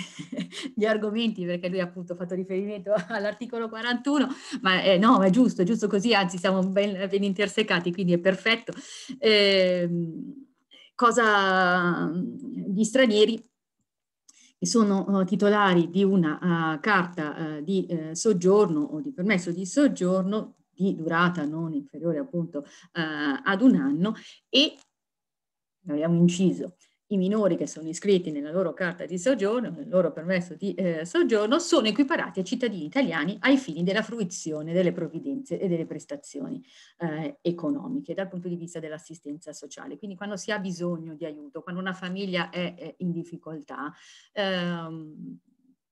gli argomenti perché lui appunto ha fatto riferimento all'articolo 41, ma eh, no, ma è giusto, è giusto così, anzi siamo ben, ben intersecati, quindi è perfetto. Ehm, cosa gli stranieri e sono oh, titolari di una ah, carta eh, di eh, soggiorno o di permesso di soggiorno di durata non inferiore appunto eh, ad un anno e abbiamo inciso i minori che sono iscritti nella loro carta di soggiorno, nel loro permesso di eh, soggiorno, sono equiparati a cittadini italiani ai fini della fruizione delle provvidenze e delle prestazioni eh, economiche dal punto di vista dell'assistenza sociale. Quindi quando si ha bisogno di aiuto, quando una famiglia è, è in difficoltà, ehm,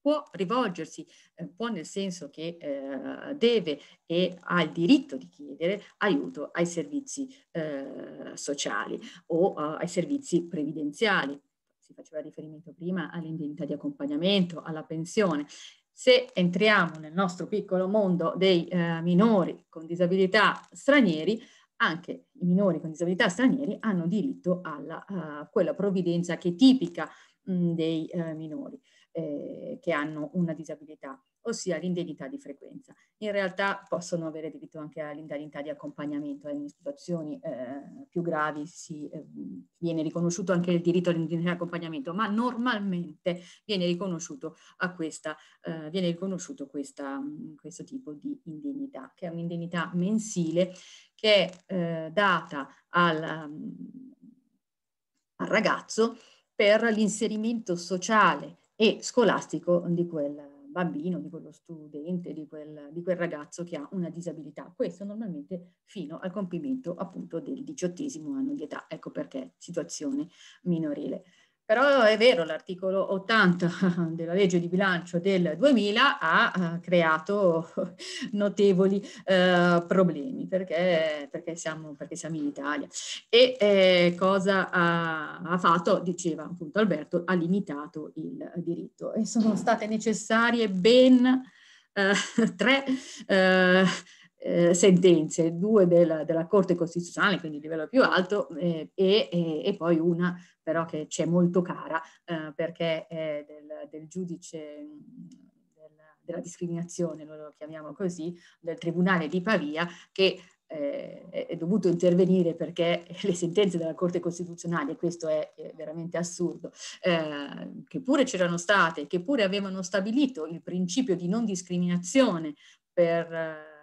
può rivolgersi, eh, può nel senso che eh, deve e ha il diritto di chiedere aiuto ai servizi eh, sociali o eh, ai servizi previdenziali. Si faceva riferimento prima all'indennità di accompagnamento, alla pensione. Se entriamo nel nostro piccolo mondo dei eh, minori con disabilità stranieri, anche i minori con disabilità stranieri hanno diritto a eh, quella provvidenza che è tipica mh, mm, dei minori. Eh, che hanno una disabilità, ossia l'indennità di frequenza. In realtà possono avere diritto anche all'indennità di accompagnamento, eh, in situazioni eh, più gravi si, eh, viene riconosciuto anche il diritto all'indennità di accompagnamento, ma normalmente viene riconosciuto, questa, eh, viene riconosciuto questa, mm, questo tipo di indennità, che è un'indennità mensile che è data al, mm, al ragazzo per l'inserimento sociale e scolastico di quel bambino, di quello studente, di quel, di quel ragazzo che ha una disabilità. Questo normalmente fino al compimento appunto del diciottesimo anno di età, ecco perché situazione minorile. Però è vero, l'articolo 80 della legge di bilancio del 2000 ha eh, creato notevoli eh, problemi perché, perché, siamo, perché, siamo, in Italia. E eh, cosa ha, ha, fatto? Diceva appunto Alberto, ha limitato il diritto e sono state necessarie ben eh, tre eh, eh, sentenze, due della, della, Corte Costituzionale, quindi il livello più alto, eh, e, e, poi una però che c'è molto cara eh, perché è del, del giudice della, della discriminazione, lo chiamiamo così, del Tribunale di Pavia, che eh, è dovuto intervenire perché le sentenze della Corte Costituzionale, e questo è veramente assurdo, eh, che pure c'erano state, che pure avevano stabilito il principio di non discriminazione per... Eh,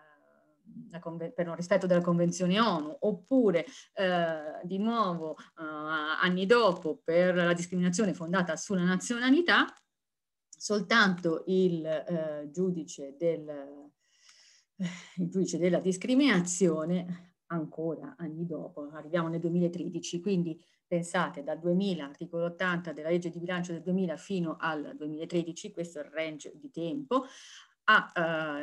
la per un rispetto della Convenzione ONU, oppure eh, di nuovo eh, anni dopo per la discriminazione fondata sulla nazionalità, soltanto il, eh, giudice, del, eh, il giudice della discriminazione ancora anni dopo, arriviamo nel 2013, quindi pensate dal 2000, articolo 80 della legge di bilancio del 2000 fino al 2013, questo è il range di tempo, ha,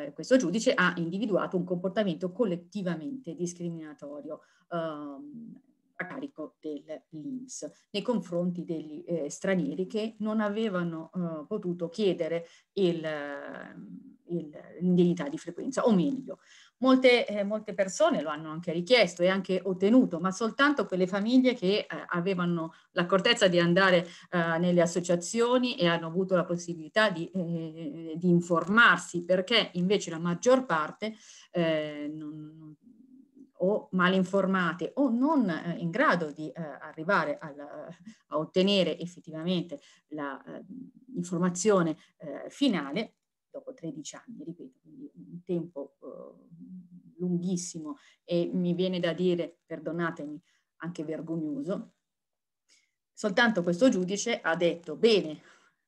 eh, questo giudice ha individuato un comportamento collettivamente discriminatorio ehm, a carico dell'INPS nei confronti degli eh, stranieri che non avevano eh, potuto chiedere il, ehm, il, l'indignità di frequenza, o meglio, Molte, eh, molte, persone lo hanno anche richiesto e anche ottenuto, ma soltanto quelle famiglie che eh, avevano l'accortezza di andare eh, nelle associazioni e hanno avuto la possibilità di, eh, di informarsi, perché invece la maggior parte eh, non, o mal informate o non eh, in grado di eh, arrivare alla, a ottenere effettivamente l'informazione eh, eh, finale dopo 13 anni, ripeto, quindi un tempo lunghissimo e mi viene da dire, perdonatemi, anche vergognoso, soltanto questo giudice ha detto bene,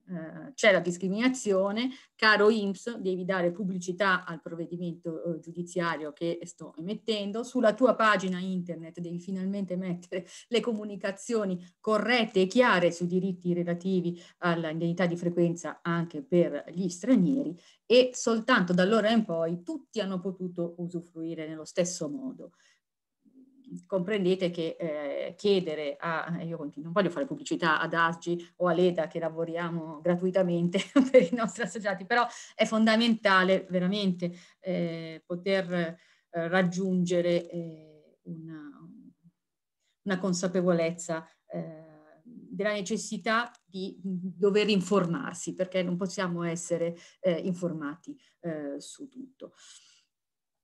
eh, c'è la discriminazione, caro IMSS, devi dare pubblicità al provvedimento eh, giudiziario che sto emettendo, sulla tua pagina internet devi finalmente mettere le comunicazioni corrette e chiare sui diritti relativi all'indennità di frequenza anche per gli stranieri e soltanto da allora in poi tutti hanno potuto usufruire nello stesso modo comprendete che eh, chiedere a, eh, io continuo, non voglio fare pubblicità ad ASGI o all'EDA che lavoriamo gratuitamente per i nostri associati, però è fondamentale veramente eh, poter eh, raggiungere eh, una, una, consapevolezza eh, della necessità di dover informarsi, perché non possiamo essere informati su tutto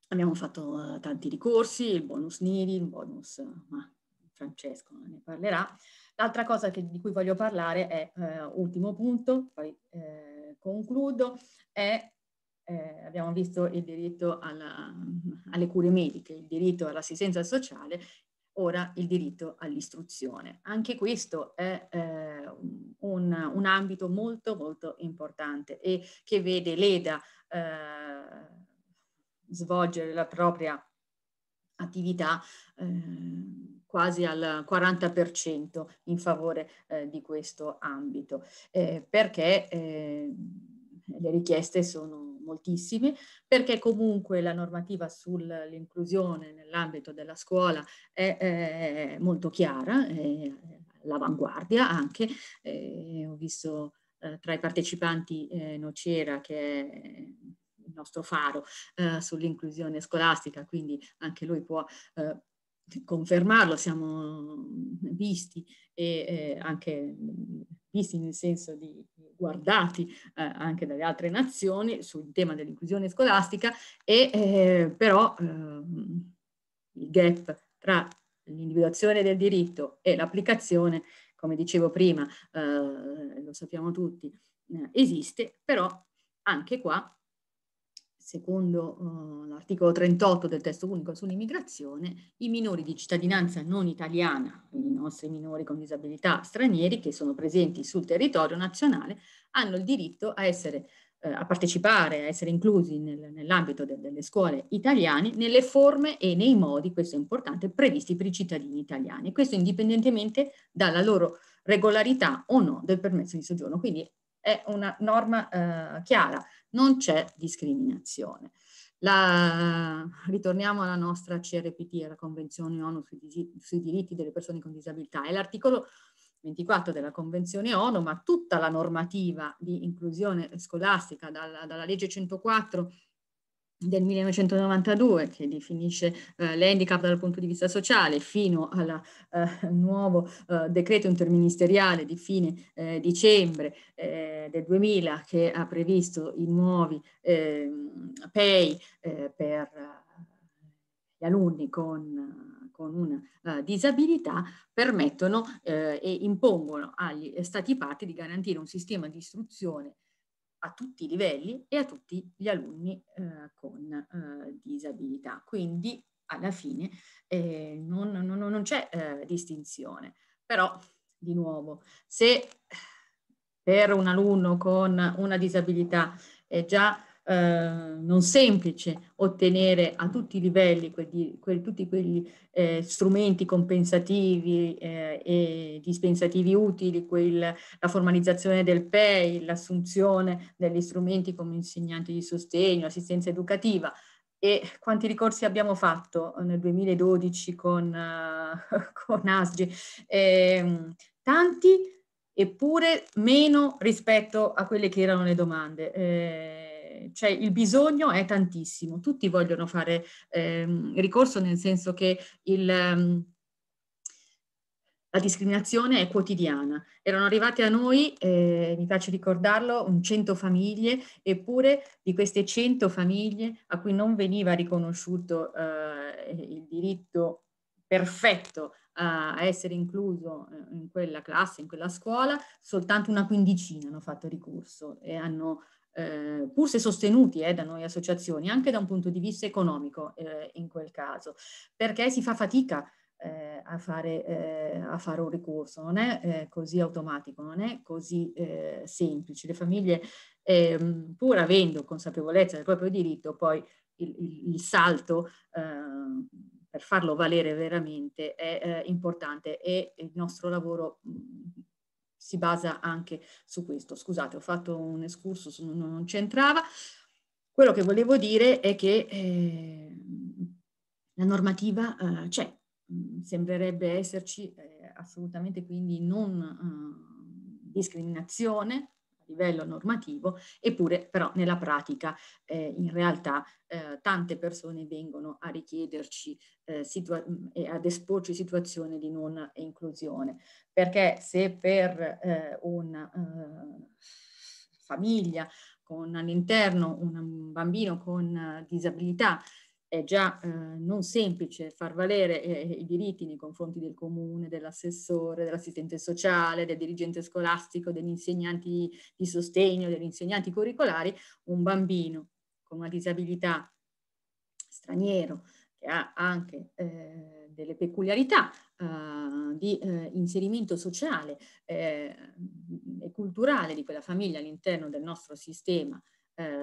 abbiamo fatto eh, tanti ricorsi, il bonus Nidi, il bonus, ma Francesco ne parlerà. L'altra cosa che, di cui voglio parlare è, uh, ultimo punto, poi eh, concludo, è eh, abbiamo visto il diritto alla, alle cure mediche, il diritto all'assistenza sociale, ora il diritto all'istruzione. Anche questo è eh, un, un, ambito molto molto importante e che vede l'EDA eh, svolgere la propria attività eh, quasi al 40% in favore eh, di questo ambito, eh, perché eh, le richieste sono moltissime, perché comunque la normativa sull'inclusione nell'ambito della scuola è eh, molto chiara, è all'avanguardia anche, eh, ho visto tra i partecipanti Nocera che è il nostro faro eh, sull'inclusione scolastica, quindi anche lui può eh, confermarlo, siamo visti e eh, anche visti nel senso di guardati eh, anche dalle altre nazioni sul tema dell'inclusione scolastica e eh, però ehm, il gap tra l'individuazione del diritto e l'applicazione, come dicevo prima, eh, lo sappiamo tutti, eh, esiste, però anche qua secondo eh, l'articolo 38 del testo unico sull'immigrazione, i minori di cittadinanza non italiana, quindi i nostri minori con disabilità stranieri che sono presenti sul territorio nazionale, hanno il diritto a, essere, eh, a partecipare, a essere inclusi nel, nell'ambito de, delle scuole italiane nelle forme e nei modi, questo è importante, previsti per i cittadini italiani. Questo indipendentemente dalla loro regolarità o no del permesso di soggiorno. Quindi è una norma eh, chiara non c'è discriminazione. La, ritorniamo alla nostra CRPT, alla Convenzione ONU sui, sui diritti delle persone con disabilità. È l'articolo 24 della Convenzione ONU, ma tutta la normativa di inclusione scolastica, dalla, dalla legge 104 del 1992 che definisce eh, l'handicap dal punto di vista sociale fino al eh, nuovo eh, decreto interministeriale di fine eh, dicembre eh, del 2000 che ha previsto i nuovi ehm, pay eh, per gli alunni con, con una disabilità permettono e impongono agli stati parti di garantire un sistema di istruzione a tutti i livelli e a tutti gli alunni eh, con eh, disabilità. Quindi alla fine eh, non, non, non c'è eh, distinzione. Però, di nuovo, se per un alunno con una disabilità è già eh, non semplice ottenere a tutti i livelli quelli, quelli, tutti quegli eh, strumenti compensativi eh, e dispensativi utili, quel, la formalizzazione del PEI, l'assunzione degli strumenti come insegnanti di sostegno, assistenza educativa. E quanti ricorsi abbiamo fatto nel 2012 con, uh, con ASGI? Ehm, tanti, eppure meno rispetto a quelle che erano le domande. Eh, cioè il bisogno è tantissimo, tutti vogliono fare ehm, ricorso nel senso che il... Ehm, la discriminazione è quotidiana. Erano arrivate a noi, eh, mi piace ricordarlo, un 100 famiglie, eppure di queste 100 famiglie a cui non veniva riconosciuto eh, il diritto perfetto a essere incluso eh, in quella classe, in quella scuola, soltanto una quindicina hanno fatto ricorso e hanno eh, pur se sostenuti eh, da noi associazioni, anche da un punto di vista economico eh, in quel caso, perché si fa fatica eh, a, fare, eh, a, fare, un ricorso. Non è eh, così automatico, non è così eh, semplice. Le famiglie, ehm, pur avendo consapevolezza del proprio diritto, poi il, il, il salto ehm, per farlo valere veramente è eh, importante e il nostro lavoro si basa anche su questo. Scusate, ho fatto un escurso, non, c'entrava. Quello che volevo dire è che eh, la normativa eh, c'è, mm, sembrerebbe esserci eh, assolutamente quindi non eh, discriminazione livello normativo, eppure però nella pratica eh, in realtà eh, tante persone vengono a richiederci eh, e ad esporci situazioni di non inclusione, perché se per eh, una eh, famiglia con all'interno un bambino con disabilità è già eh, non semplice far valere eh, i diritti nei confronti del comune, dell'assessore, dell'assistente sociale, del dirigente scolastico, degli insegnanti di sostegno, degli insegnanti curricolari, un bambino con una disabilità straniero che ha anche eh, delle peculiarità eh, di eh, inserimento sociale eh, e culturale di quella famiglia all'interno del nostro sistema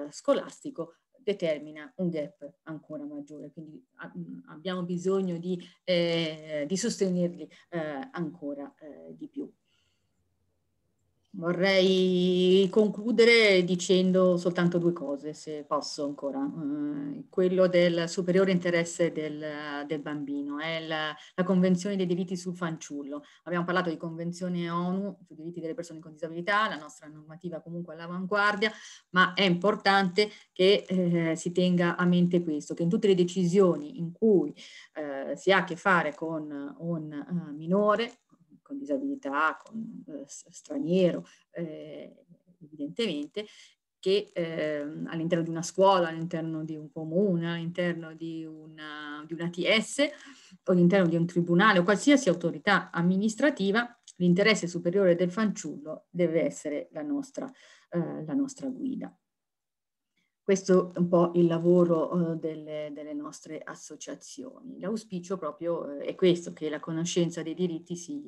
scolastico determina un gap ancora maggiore, quindi mm, abbiamo bisogno di, eh, di sostenerli eh, ancora eh, di più. Vorrei concludere dicendo soltanto due cose, se posso ancora. Eh, quello del superiore interesse del, del bambino, è eh, la, la, Convenzione dei diritti sul fanciullo. Abbiamo parlato di Convenzione ONU sui diritti delle persone con disabilità, la nostra normativa comunque all'avanguardia, ma è importante che eh, si tenga a mente questo, che in tutte le decisioni in cui eh, si ha a che fare con un uh, minore, con disabilità, con eh, straniero, eh, evidentemente, che ehm, all'interno di una scuola, all'interno di un comune, all'interno di una, di una TS o all'interno di un tribunale o qualsiasi autorità amministrativa, l'interesse superiore del fanciullo deve essere la nostra, eh, la nostra guida. Questo è un po' il lavoro eh, delle, delle, nostre associazioni. L'auspicio proprio eh, è questo, che la conoscenza dei diritti si,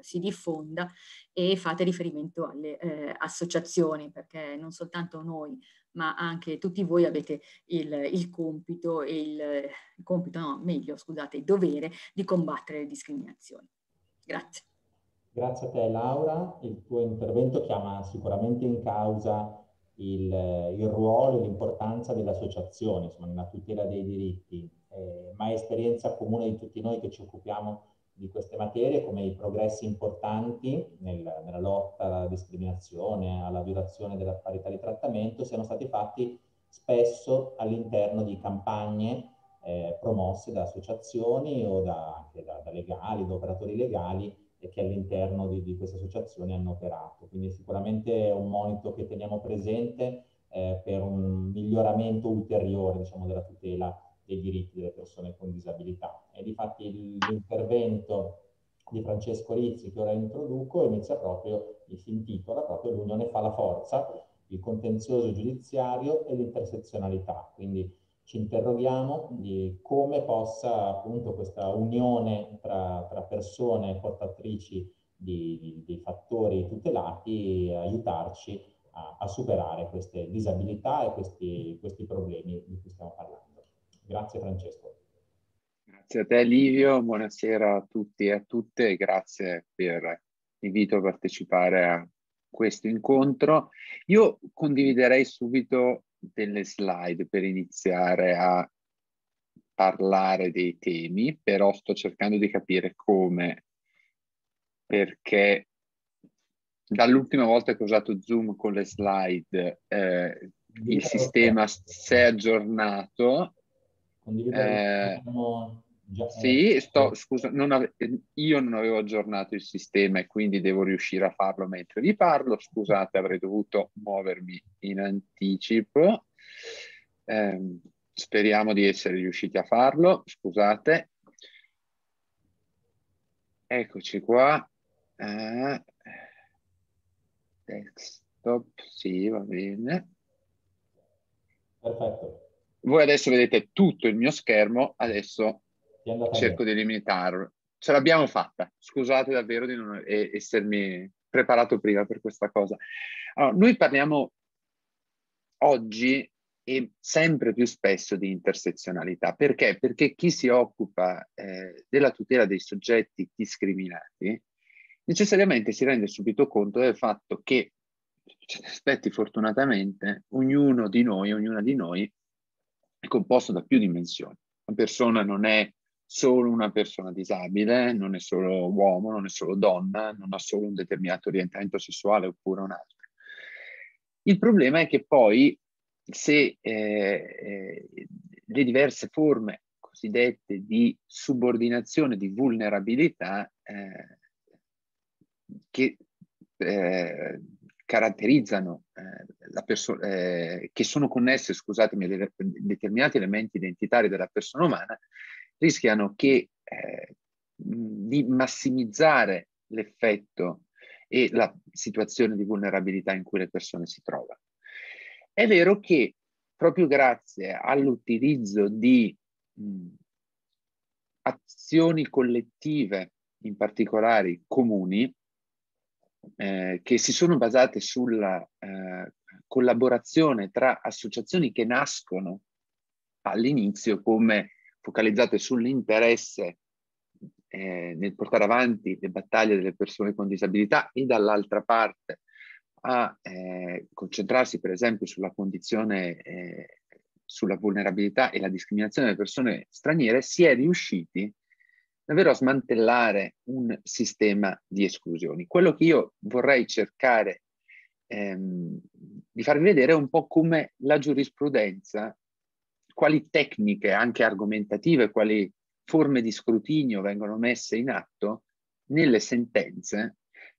si diffonda e fate riferimento alle eh, associazioni, perché non soltanto noi, ma anche tutti voi avete il, il compito, e il, il compito, no, meglio, scusate, il dovere di combattere le discriminazioni. Grazie. Grazie a te Laura, il tuo intervento chiama sicuramente in causa il, il ruolo e l'importanza dell'associazione, insomma, nella tutela dei diritti, eh, ma è esperienza comune di tutti noi che ci occupiamo di queste materie, come i progressi importanti nel, nella lotta alla discriminazione, alla violazione della parità di trattamento, siano stati fatti spesso all'interno di campagne eh, promosse da associazioni o da, anche da, da legali, da operatori legali, e che all'interno di, di queste associazioni hanno operato. Quindi sicuramente è un monito che teniamo presente eh, per un miglioramento ulteriore diciamo, della tutela dei diritti delle persone con disabilità. E difatti l'intervento di Francesco Rizzi che ora introduco inizia proprio, si intitola proprio L'Unione fa la forza, il contenzioso giudiziario e l'intersezionalità. Quindi ci interroghiamo di come possa appunto questa unione tra, tra persone portatrici di, di, di, fattori tutelati aiutarci a, a superare queste disabilità e questi, questi problemi di cui stiamo parlando. Grazie Francesco. Grazie a te Livio, buonasera a tutti e a tutte grazie per l'invito a partecipare a questo incontro. Io condividerei subito delle slide per iniziare a parlare dei temi, però sto cercando di capire come, perché dall'ultima volta che ho usato Zoom con le slide, eh, il sistema si è aggiornato. Condividere eh, diciamo Già, sì, eh, sto, eh. scusa, non ave- io non avevo aggiornato il sistema e quindi devo riuscire a farlo mentre vi parlo. Scusate, avrei dovuto muovermi in anticipo. Eh, speriamo di essere riusciti a farlo, scusate. Eccoci qua. Eh, desktop, sì, va bene. Perfetto. Voi adesso vedete tutto il mio schermo, adesso cerco bene. di limitarlo. Ce l'abbiamo fatta, scusate davvero di non essermi preparato prima per questa cosa. Allora, noi parliamo oggi e sempre più spesso di intersezionalità. Perché? Perché chi si occupa eh, della tutela dei soggetti discriminati necessariamente si rende subito conto del fatto che, cioè, aspetti fortunatamente, ognuno di noi, ognuna di noi è composto da più dimensioni. Una persona non è solo una persona disabile, non è solo uomo, non è solo donna, non ha solo un determinato orientamento sessuale oppure un altro. Il problema è che poi se eh, eh le diverse forme cosiddette di subordinazione, di vulnerabilità eh, che eh, caratterizzano eh, la persona, che sono connesse, scusatemi, a determinati elementi identitari della persona umana, rischiano che, eh, di massimizzare l'effetto e la situazione di vulnerabilità in cui le persone si trovano. È vero che proprio grazie all'utilizzo di mh, azioni collettive, in particolare comuni, eh, che si sono basate sulla eh, collaborazione tra associazioni che nascono all'inizio come focalizzate sull'interesse eh, nel portare avanti le battaglie delle persone con disabilità e dall'altra parte a eh, concentrarsi per esempio sulla condizione, eh, sulla vulnerabilità e la discriminazione delle persone straniere, si è riusciti davvero a smantellare un sistema di esclusioni. Quello che io vorrei cercare ehm, di farvi vedere è un po' come la giurisprudenza quali tecniche, anche argomentative, quali forme di scrutinio vengono messe in atto nelle sentenze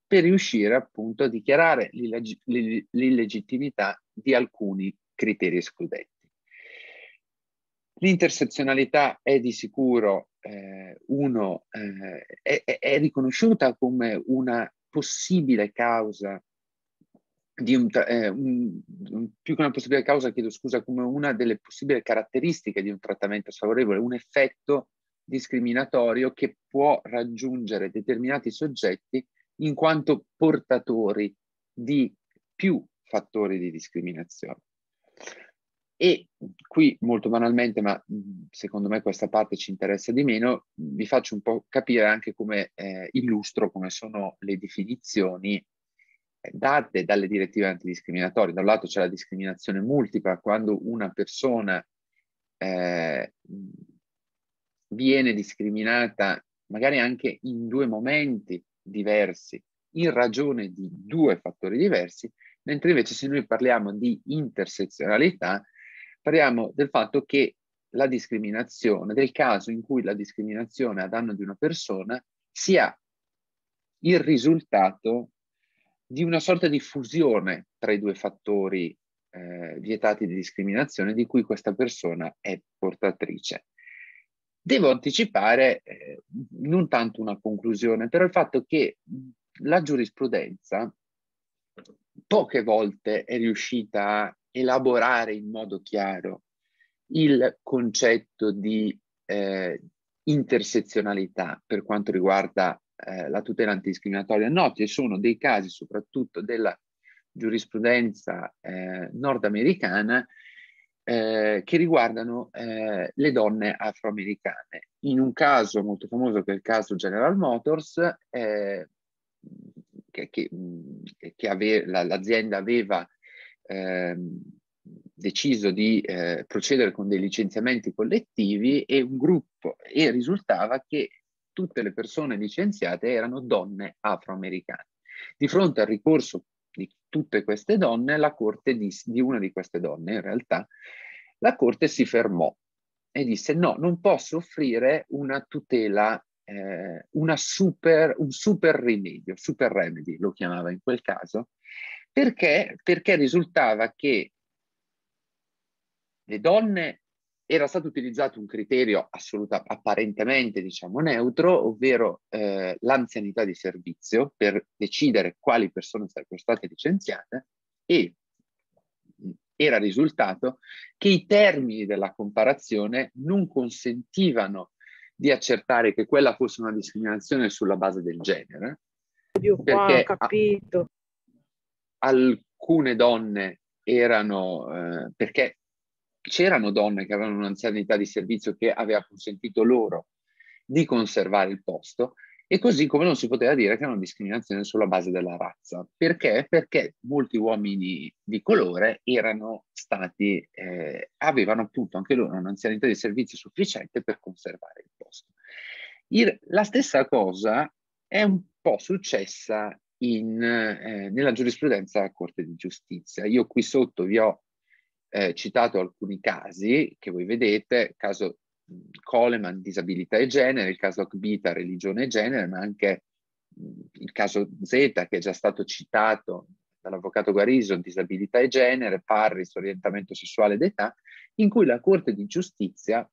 per riuscire appunto a dichiarare l'illegittimità di alcuni criteri escludenti. L'intersezionalità è di sicuro eh, uno, eh, è, è riconosciuta come una possibile causa di un, eh, un, più che una possibile causa, chiedo scusa, come una delle possibili caratteristiche di un trattamento sfavorevole, un effetto discriminatorio che può raggiungere determinati soggetti in quanto portatori di più fattori di discriminazione. E qui molto banalmente, ma mm, secondo me questa parte ci interessa di meno, vi faccio un po' capire anche come eh, illustro, come sono le definizioni date dalle direttive antidiscriminatorie. Da un lato c'è la discriminazione multipla, quando una persona eh, viene discriminata magari anche in due momenti diversi, in ragione di due fattori diversi, mentre invece se noi parliamo di intersezionalità, parliamo del fatto che la discriminazione, del caso in cui la discriminazione a danno di una persona sia il risultato di una sorta di fusione tra i due fattori eh, vietati di discriminazione di cui questa persona è portatrice. Devo anticipare eh, non tanto una conclusione, però il fatto che la giurisprudenza poche volte è riuscita a elaborare in modo chiaro il concetto di eh, intersezionalità per quanto riguarda eh, la tutela antidiscriminatoria. No, ci sono dei casi, soprattutto della giurisprudenza eh, nordamericana, eh, che riguardano eh, le donne afroamericane. In un caso molto famoso, che è il caso General Motors, eh, che, che, che ave, la, l'azienda aveva ehm, deciso di eh, procedere con dei licenziamenti collettivi e un gruppo e risultava che tutte le persone licenziate erano donne afroamericane. Di fronte al ricorso di tutte queste donne, la corte disse, di una di queste donne in realtà, la corte si fermò e disse no, non posso offrire una tutela, eh, una super, un super rimedio, super remedy lo chiamava in quel caso, perché, perché risultava che le donne era stato utilizzato un criterio assoluta, apparentemente diciamo, neutro, ovvero eh, l'anzianità di servizio per decidere quali persone sarebbero state licenziate e mm, era risultato che i termini della comparazione non consentivano di accertare che quella fosse una discriminazione sulla base del genere. Io perché qua, capito. alcune donne erano, eh, perché c'erano donne che avevano un'anzianità di servizio che aveva consentito loro di conservare il posto e così come non si poteva dire che era una discriminazione sulla base della razza. Perché? Perché molti uomini di colore erano stati, eh, avevano appunto anche loro un'anzianità di servizio sufficiente per conservare il posto. Il, la stessa cosa è un po' successa in, eh, nella giurisprudenza della Corte di Giustizia. Io qui sotto vi ho eh, citato alcuni casi che voi vedete, il caso Coleman, disabilità e genere, il caso Akbita, religione e genere, ma anche il caso Z che è già stato citato dall'avvocato Guariso, disabilità e genere, Parris, orientamento sessuale ed età, in cui la Corte di Giustizia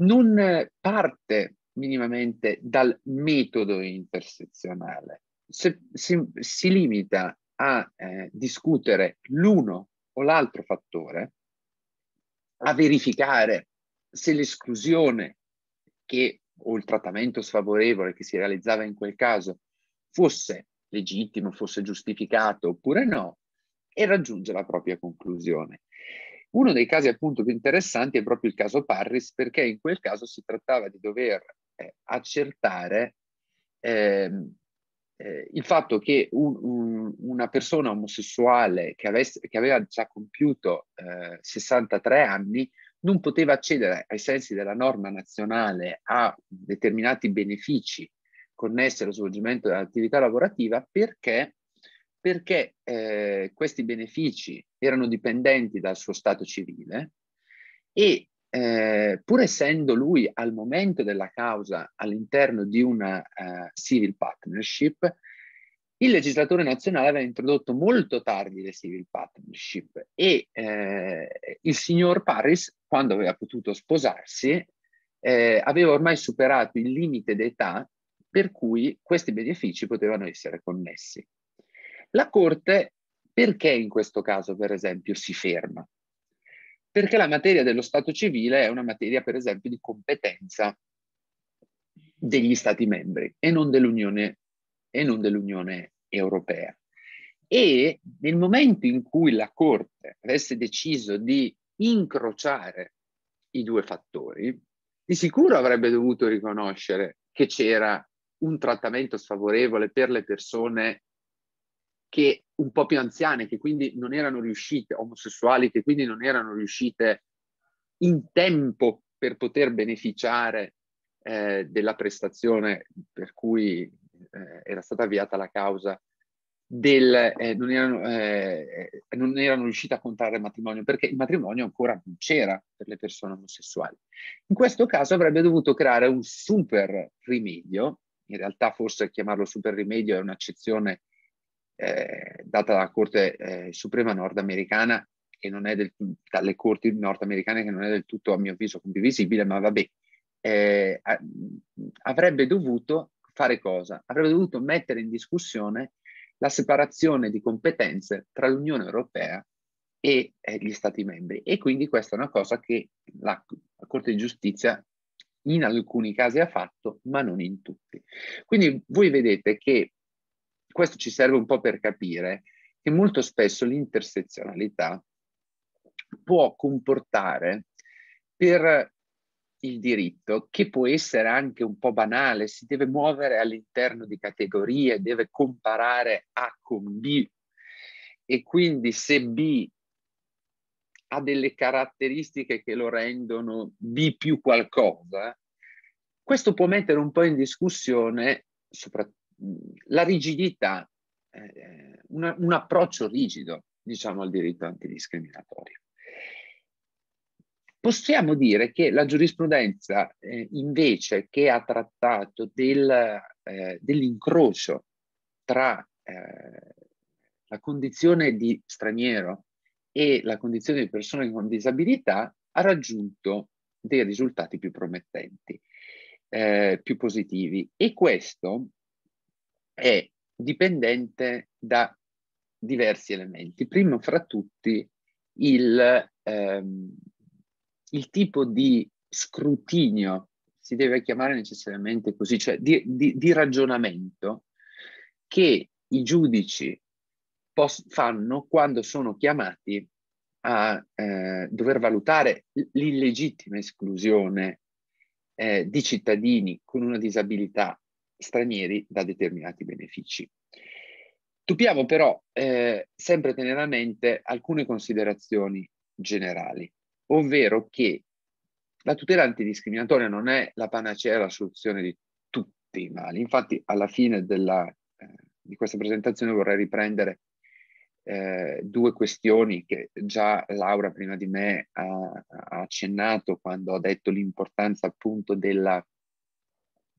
non parte minimamente dal metodo intersezionale, se, si, si limita a eh, discutere l'uno o l'altro fattore a verificare se l'esclusione che, o il trattamento sfavorevole che si realizzava in quel caso fosse legittimo, fosse giustificato oppure no, e raggiunge la propria conclusione. Uno dei casi appunto più interessanti è proprio il caso Parris, perché in quel caso si trattava di dover eh, accertare eh, eh, il fatto che un, un, una persona omosessuale che, avesse, che aveva già compiuto eh, 63 anni non poteva accedere ai sensi della norma nazionale a determinati benefici connessi allo svolgimento dell'attività lavorativa perché, perché eh, questi benefici erano dipendenti dal suo stato civile e eh, pur essendo lui al momento della causa all'interno di una uh, civil partnership, il legislatore nazionale aveva introdotto molto tardi le civil partnership e eh, il signor Paris, quando aveva potuto sposarsi, eh, aveva ormai superato il limite d'età per cui questi benefici potevano essere connessi. La Corte, perché in questo caso, per esempio, si ferma? perché la materia dello Stato civile è una materia, per esempio, di competenza degli Stati membri e non dell'Unione, e non dell'Unione Europea. E nel momento in cui la Corte avesse deciso di incrociare i due fattori, di sicuro avrebbe dovuto riconoscere che c'era un trattamento sfavorevole per le persone che un po' più anziane che quindi non erano riuscite, omosessuali che quindi non erano riuscite in tempo per poter beneficiare eh, della prestazione per cui eh, era stata avviata la causa del, eh, non, erano, eh, non, erano, riusciti a contrarre il matrimonio perché il matrimonio ancora non c'era per le persone omosessuali. In questo caso avrebbe dovuto creare un super rimedio, in realtà forse chiamarlo super rimedio è un'accezione eh, data dalla Corte eh, Suprema nordamericana, che non è del, dalle corti nordamericane, che non è del tutto, a mio avviso, condivisibile, ma vabbè, eh, avrebbe dovuto fare cosa? Avrebbe dovuto mettere in discussione la separazione di competenze tra l'Unione Europea e eh, gli Stati membri. E quindi questa è una cosa che la, la Corte di Giustizia in alcuni casi ha fatto, ma non in tutti. Quindi voi vedete che questo ci serve un po' per capire che molto spesso l'intersezionalità può comportare per il diritto, che può essere anche un po' banale, si deve muovere all'interno di categorie, deve comparare A con B e quindi se B ha delle caratteristiche che lo rendono B più qualcosa, questo può mettere un po' in discussione, soprattutto la rigidità, eh, una, un approccio rigido, diciamo, al diritto antidiscriminatorio. Possiamo dire che la giurisprudenza, eh, invece, che ha trattato del, eh, dell'incrocio tra eh, la condizione di straniero e la condizione di persone con disabilità, ha raggiunto dei risultati più promettenti, eh, più positivi. E questo è dipendente da diversi elementi. Primo fra tutti il, ehm, il tipo di scrutinio, si deve chiamare necessariamente così, cioè di, di, di ragionamento che i giudici pos- fanno quando sono chiamati a eh, dover valutare l'illegittima esclusione eh, di cittadini con una disabilità stranieri da determinati benefici. Dobbiamo però eh, sempre tenere a mente alcune considerazioni generali, ovvero che la tutela antidiscriminatoria non è la panacea e la soluzione di tutti i mali. Infatti alla fine della, eh, di questa presentazione vorrei riprendere eh, due questioni che già Laura prima di me ha, ha accennato quando ha detto l'importanza appunto della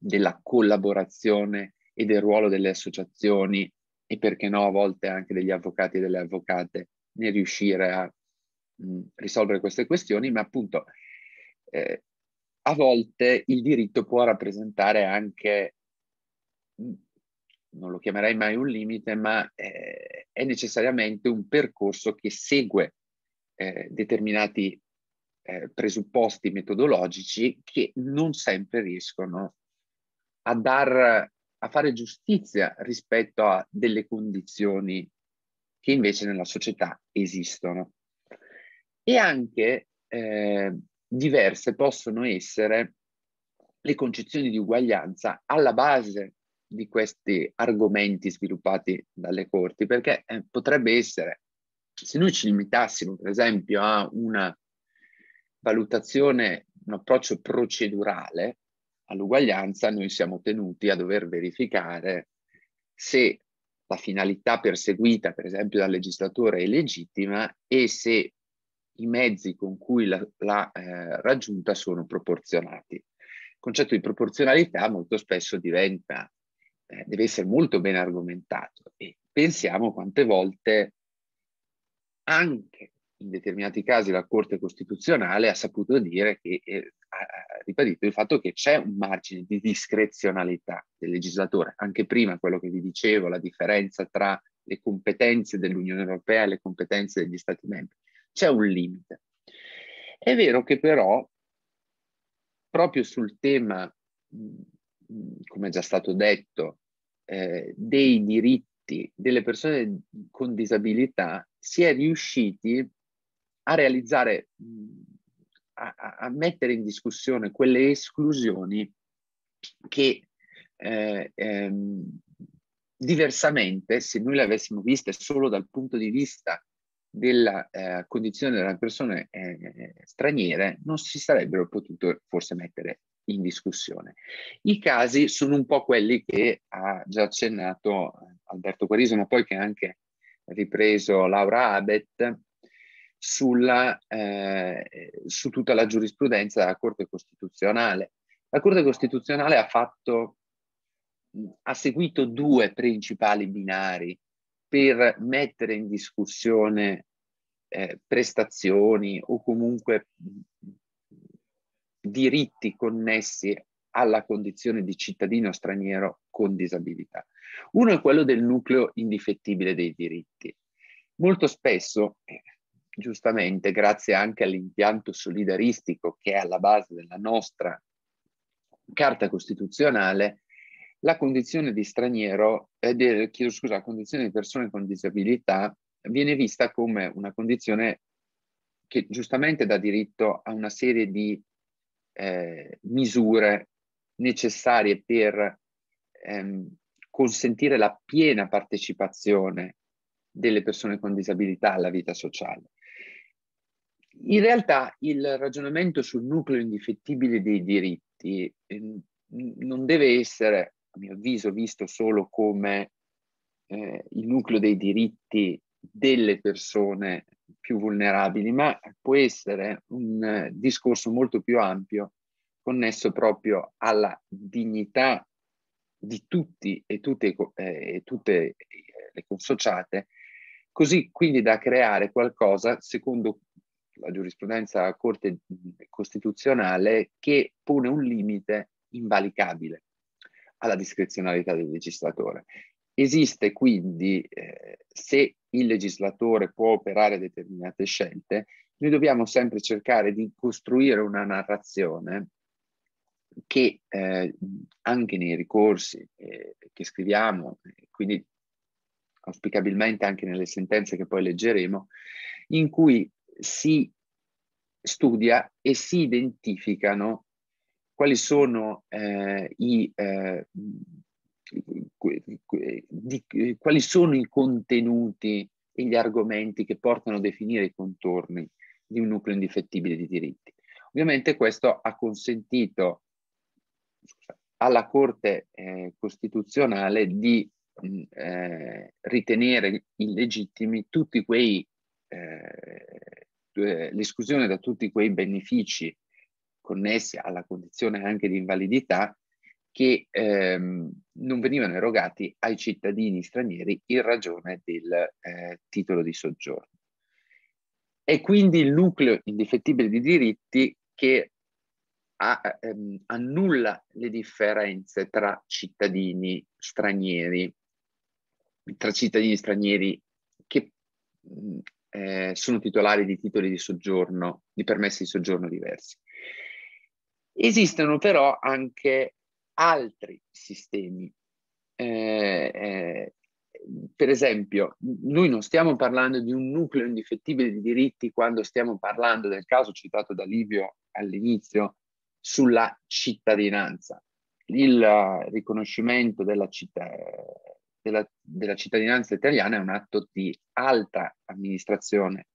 della collaborazione e del ruolo delle associazioni e perché no a volte anche degli avvocati e delle avvocate nel riuscire a mh, mm, risolvere queste questioni, ma appunto eh, a volte il diritto può rappresentare anche, mh, mm, non lo chiamerei mai un limite, ma eh, è necessariamente un percorso che segue eh, determinati eh, presupposti metodologici che non sempre riescono a, dar, a fare giustizia rispetto a delle condizioni che invece nella società esistono. E anche eh, diverse possono essere le concezioni di uguaglianza alla base di questi argomenti sviluppati dalle corti, perché eh, potrebbe essere, se noi ci limitassimo per esempio a una valutazione, un approccio procedurale, all'uguaglianza noi siamo tenuti a dover verificare se la finalità perseguita, per esempio, dal legislatore è legittima e se i mezzi con cui la, eh, raggiunta sono proporzionati. Il concetto di proporzionalità molto spesso diventa, eh, deve essere molto ben argomentato e pensiamo quante volte anche in determinati casi la Corte Costituzionale ha saputo dire che eh, ha ribadito il fatto che c'è un margine di discrezionalità del legislatore. Anche prima quello che vi dicevo, la differenza tra le competenze dell'Unione Europea e le competenze degli Stati membri. C'è un limite. È vero che però proprio sul tema, come è già stato detto, eh, dei diritti delle persone con disabilità si è riusciti a realizzare, a, a mettere in discussione quelle esclusioni che eh, ehm, diversamente, se noi le avessimo viste solo dal punto di vista della eh, condizione delle persone eh, straniere, non si sarebbero potute forse mettere in discussione. I casi sono un po' quelli che ha già accennato eh, Alberto Guariso, ma poi che ha anche ripreso Laura Abet, sulla, eh, su tutta la giurisprudenza della Corte Costituzionale. La Corte Costituzionale ha, fatto, ha seguito due principali binari per mettere in discussione eh, prestazioni o comunque diritti connessi alla condizione di cittadino straniero con disabilità. Uno è quello del nucleo indifettibile dei diritti. Molto spesso, eh, giustamente grazie anche all'impianto solidaristico che è alla base della nostra carta costituzionale, la condizione di straniero, eh, de, chiedo scusa, la condizione di persone con disabilità viene vista come una condizione che giustamente dà diritto a una serie di eh, misure necessarie per ehm, consentire la piena partecipazione delle persone con disabilità alla vita sociale in realtà il ragionamento sul nucleo indifettibile dei diritti eh, non deve essere, a mio avviso, visto solo come eh, il nucleo dei diritti delle persone più vulnerabili, ma può essere un eh, discorso molto più ampio connesso proprio alla dignità di tutti e tutte, eh, tutte eh, le consociate, così quindi da creare qualcosa secondo la giurisprudenza Corte Costituzionale che pone un limite invalicabile alla discrezionalità del legislatore. Esiste quindi, eh, se il legislatore può operare determinate scelte, noi dobbiamo sempre cercare di costruire una narrazione che eh, anche nei ricorsi eh, che scriviamo, eh, quindi auspicabilmente anche nelle sentenze che poi leggeremo, in cui si studia e si identificano quali sono eh, i, eh, di, quali sono i contenuti e gli argomenti che portano a definire i contorni di un nucleo indifettibile di diritti. Ovviamente questo ha consentito alla Corte eh, Costituzionale di mh, mm, eh, ritenere illegittimi tutti quei eh, l'esclusione da tutti quei benefici connessi alla condizione anche di invalidità che ehm, non venivano erogati ai cittadini stranieri in ragione del eh, titolo di soggiorno. È quindi il nucleo indefettibile di diritti che a, ehm, annulla le differenze tra cittadini stranieri, tra cittadini stranieri che mh, eh, sono titolari di titoli di soggiorno, di permessi di soggiorno diversi. Esistono però anche altri sistemi. Eh, eh, per esempio, noi non stiamo parlando di un nucleo indifettibile di diritti quando stiamo parlando del caso citato da Livio all'inizio sulla cittadinanza. Il riconoscimento della città, della, della cittadinanza italiana è un atto di alta amministrazione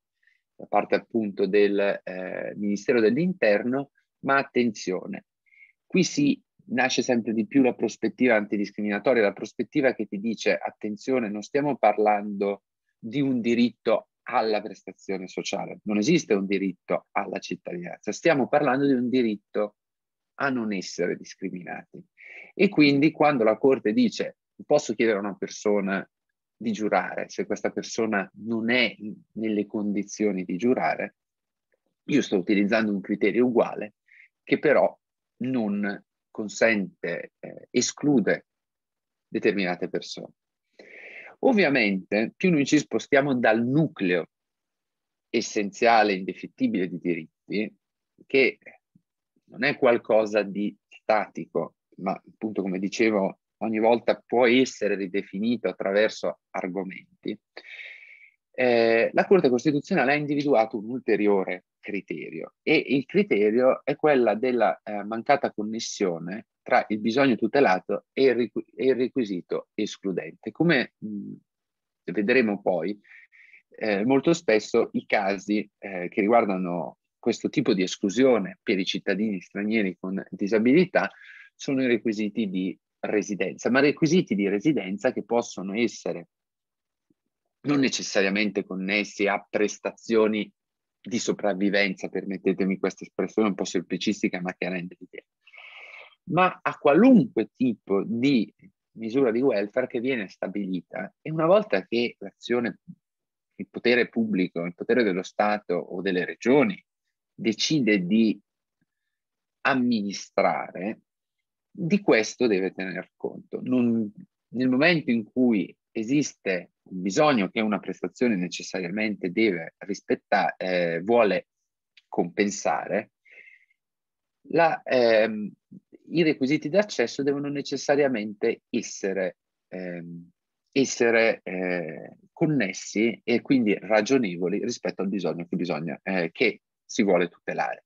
da parte appunto del eh, Ministero dell'Interno, ma attenzione, qui si nasce sempre di più la prospettiva antidiscriminatoria, la prospettiva che ti dice attenzione, non stiamo parlando di un diritto alla prestazione sociale, non esiste un diritto alla cittadinanza, stiamo parlando di un diritto a non essere discriminati. E quindi quando la Corte dice posso chiedere a una persona di giurare, se questa persona non è nelle condizioni di giurare, io sto utilizzando un criterio uguale che però non consente, eh, esclude determinate persone. Ovviamente più noi ci spostiamo dal nucleo essenziale, indefettibile di diritti, che non è qualcosa di statico, ma appunto come dicevo ogni volta può essere ridefinito attraverso argomenti, eh, la Corte Costituzionale ha individuato un ulteriore criterio e il criterio è quella della eh, mancata connessione tra il bisogno tutelato e il, ricu- e il requisito escludente. Come mh, vedremo poi, eh, molto spesso i casi eh, che riguardano questo tipo di esclusione per i cittadini stranieri con disabilità sono i requisiti di residenza, ma requisiti di residenza che possono essere non necessariamente connessi a prestazioni di sopravvivenza, permettetemi questa espressione un po' semplicistica, ma chiaramente l'idea, ma a qualunque tipo di misura di welfare che viene stabilita e una volta che l'azione, il potere pubblico, il potere dello Stato o delle regioni decide di amministrare, di questo deve tener conto. Non, nel momento in cui esiste un bisogno che una prestazione necessariamente deve rispettare, eh, vuole compensare, la, ehm, i requisiti di accesso devono necessariamente essere, ehm, essere eh, connessi e quindi ragionevoli rispetto al bisogno che, bisogna, eh, che si vuole tutelare.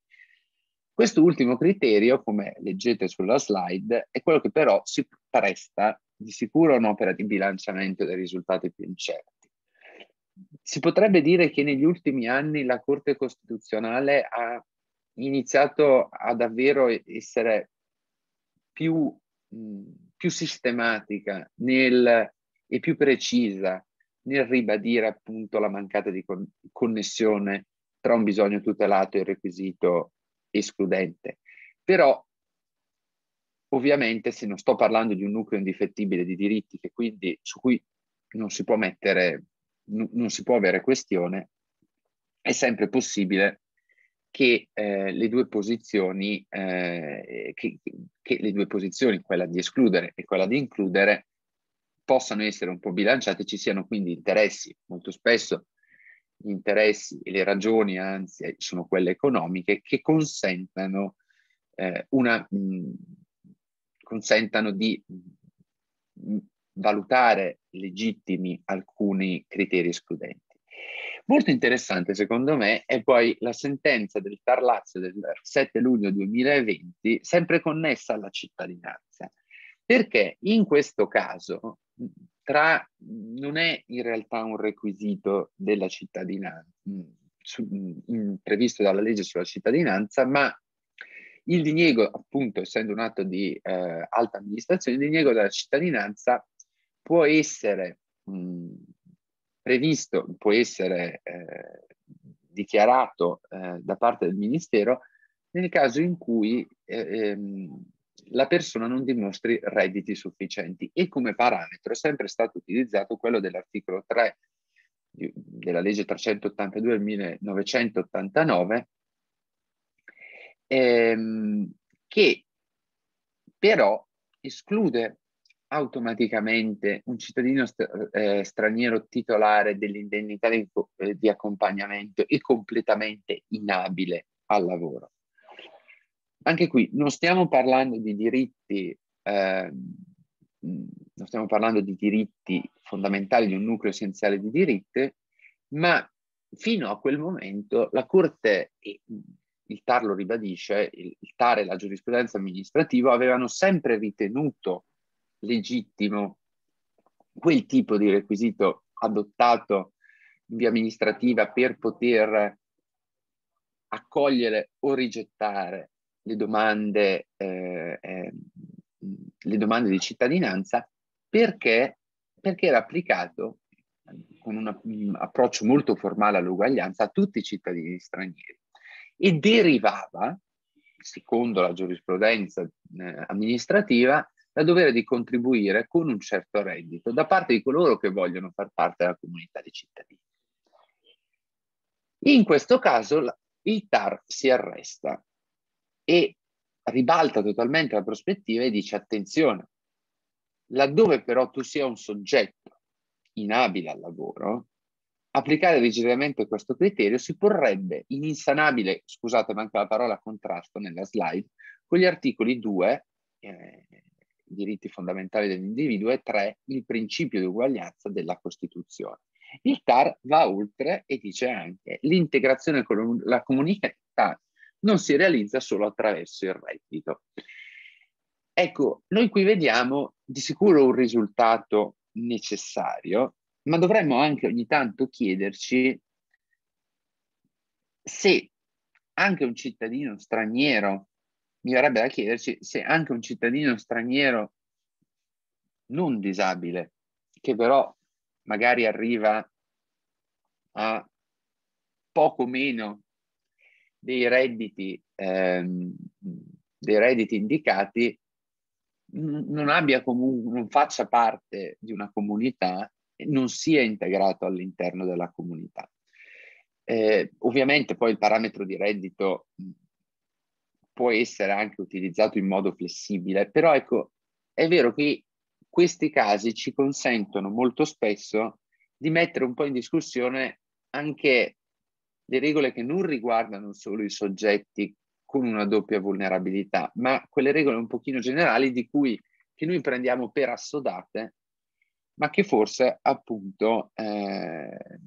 Questo ultimo criterio, come leggete sulla slide, è quello che però si presta di sicuro a un'opera di bilanciamento dei risultati più incerti. Si potrebbe dire che negli ultimi anni la Corte Costituzionale ha iniziato a davvero essere più, più sistematica nel, e più precisa nel ribadire appunto la mancata di connessione tra un bisogno tutelato e il requisito escludente. Però ovviamente se non sto parlando di un nucleo indifettibile di diritti che quindi su cui non si può mettere, n- non si può avere questione, è sempre possibile che, eh, le due posizioni, eh, che, che le due posizioni, quella di escludere e quella di includere, possano essere un po' bilanciate, ci siano quindi interessi molto spesso gli interessi e le ragioni, anzi, eh, sono quelle economiche, che consentano, eh, una, mh, consentano di mh, valutare legittimi alcuni criteri escludenti. Molto interessante secondo me è poi la sentenza del Tar Lazio del 7 luglio 2020, sempre connessa alla cittadinanza, perché in questo caso tra non è in realtà un requisito della cittadinanza, mm, su, in, mm, mm, previsto dalla legge sulla cittadinanza, ma il diniego, appunto, essendo un atto di eh, alta amministrazione, il diniego della cittadinanza può essere mh, previsto, può essere eh, dichiarato eh, da parte del Ministero nel caso in cui eh, ehm, la persona non dimostri redditi sufficienti e come parametro è sempre stato utilizzato quello dell'articolo 3 della legge 382 del 1989 ehm, che però esclude automaticamente un cittadino st- eh, straniero titolare dell'indennità di, eh, di accompagnamento e completamente inabile al lavoro anche qui non stiamo parlando di diritti, eh, non stiamo parlando di diritti fondamentali di un nucleo essenziale di diritti, ma fino a quel momento la Corte, e il TAR lo ribadisce, il TAR e la giurisprudenza amministrativa avevano sempre ritenuto legittimo quel tipo di requisito adottato in via amministrativa per poter accogliere o rigettare le domande, eh, eh, le domande di cittadinanza perché, perché era applicato con un approccio molto formale all'uguaglianza a tutti i cittadini stranieri e derivava, secondo la giurisprudenza eh, amministrativa, da dovere di contribuire con un certo reddito da parte di coloro che vogliono far parte della comunità di cittadini. In questo caso il TAR si arresta e ribalta totalmente la prospettiva e dice attenzione, laddove però tu sia un soggetto inabile al lavoro, applicare rigidamente questo criterio si porrebbe in insanabile, scusate manca la parola contrasto nella slide, con gli articoli 2, eh, i diritti fondamentali dell'individuo, e 3, il principio di uguaglianza della Costituzione. Il TAR va oltre e dice anche l'integrazione con la comunità non si realizza solo attraverso il reddito. Ecco, noi qui vediamo di sicuro un risultato necessario, ma dovremmo anche ogni tanto chiederci se anche un cittadino straniero, mi verrebbe da chiederci se anche un cittadino straniero non disabile, che però magari arriva a poco meno dei redditi, ehm, dei redditi indicati non abbia comunque, non faccia parte di una comunità e non sia integrato all'interno della comunità. Eh, ovviamente poi il parametro di reddito può essere anche utilizzato in modo flessibile, però ecco, è vero che questi casi ci consentono molto spesso di mettere un po' in discussione anche le regole che non riguardano solo i soggetti con una doppia vulnerabilità, ma quelle regole un pochino generali di cui che noi prendiamo per assodate, ma che forse appunto eh,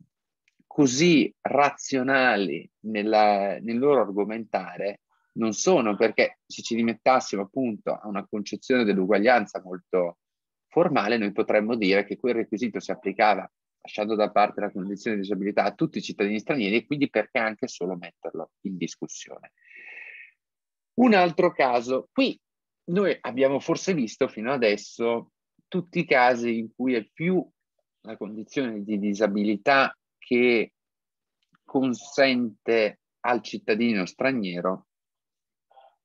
così razionali nella, nel loro argomentare non sono, perché se ci rimettassimo appunto a una concezione dell'uguaglianza molto formale, noi potremmo dire che quel requisito si applicava lasciando da parte la condizione di disabilità a tutti i cittadini stranieri e quindi perché anche solo metterlo in discussione. Un altro caso, qui noi abbiamo forse visto fino adesso tutti i casi in cui è più la condizione di disabilità che consente al cittadino straniero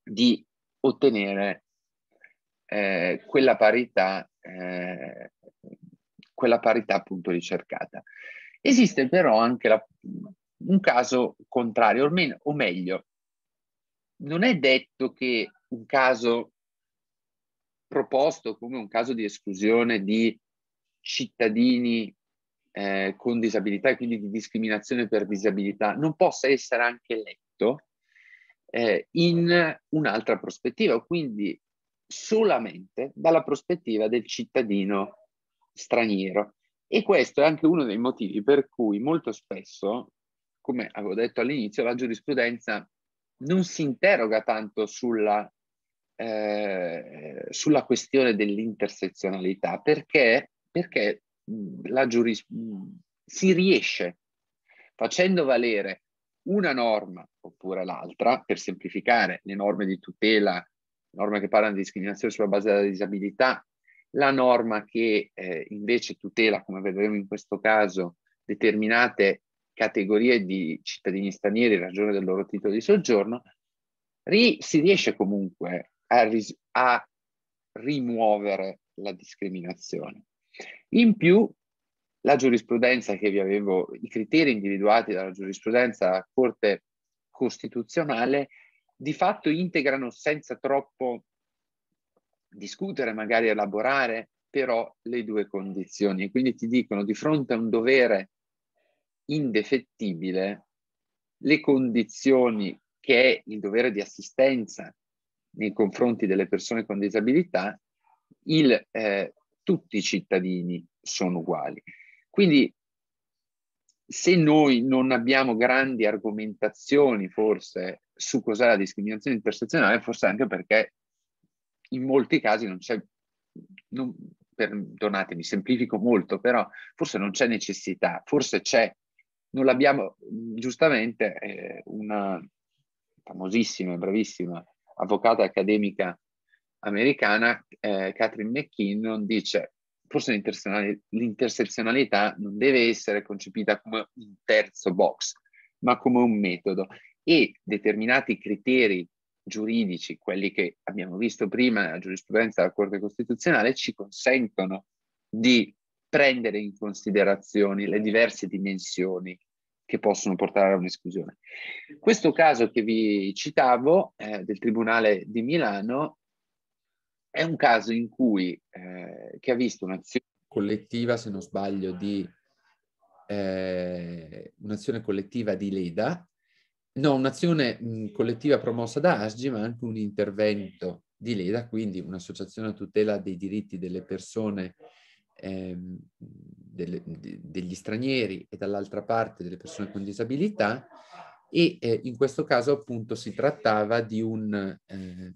di ottenere eh, quella parità eh, quella parità appunto ricercata. Esiste però anche la, un caso contrario, o, o meglio, non è detto che un caso proposto come un caso di esclusione di cittadini eh, con disabilità e quindi di discriminazione per disabilità non possa essere anche letto eh, in un'altra prospettiva, quindi solamente dalla prospettiva del cittadino straniero. E questo è anche uno dei motivi per cui molto spesso, come avevo detto all'inizio, la giurisprudenza non si interroga tanto sulla, eh, sulla questione dell'intersezionalità, perché, perché la giuris- si riesce facendo valere una norma oppure l'altra, per semplificare le norme di tutela, norme che parlano di discriminazione sulla base della disabilità, la norma che eh, invece tutela, come vedremo in questo caso, determinate categorie di cittadini stranieri in ragione del loro titolo di soggiorno, ri si riesce comunque a, ris a rimuovere la discriminazione. In più, la giurisprudenza che vi avevo, i criteri individuati dalla giurisprudenza Corte Costituzionale di fatto integrano senza troppo discutere, magari elaborare, però le due condizioni. E Quindi ti dicono di fronte a un dovere indefettibile, le condizioni che è il dovere di assistenza nei confronti delle persone con disabilità, il, eh, tutti i cittadini sono uguali. Quindi se noi non abbiamo grandi argomentazioni forse su cos'è la discriminazione intersezionale, forse anche perché in molti casi non c'è, non, perdonatemi, semplifico molto, però forse non c'è necessità, forse c'è, non l'abbiamo, giustamente eh, una famosissima, e bravissima avvocata accademica americana, eh, Catherine McKinnon, dice forse l'intersezionalità non deve essere concepita come un terzo box, ma come un metodo e determinati criteri giuridici, quelli che abbiamo visto prima nella giurisprudenza della Corte Costituzionale, ci consentono di prendere in considerazione le diverse dimensioni che possono portare a un'esclusione. Questo caso che vi citavo eh, del Tribunale di Milano è un caso in cui eh, che ha visto un'azione collettiva, se non sbaglio, di eh, un'azione collettiva di Leda No, un'azione collettiva promossa da ASGI, ma anche un intervento di Leda, quindi un'associazione a tutela dei diritti delle persone, ehm, delle, de, degli stranieri e dall'altra parte delle persone con disabilità e eh, in questo caso appunto si trattava di un, eh,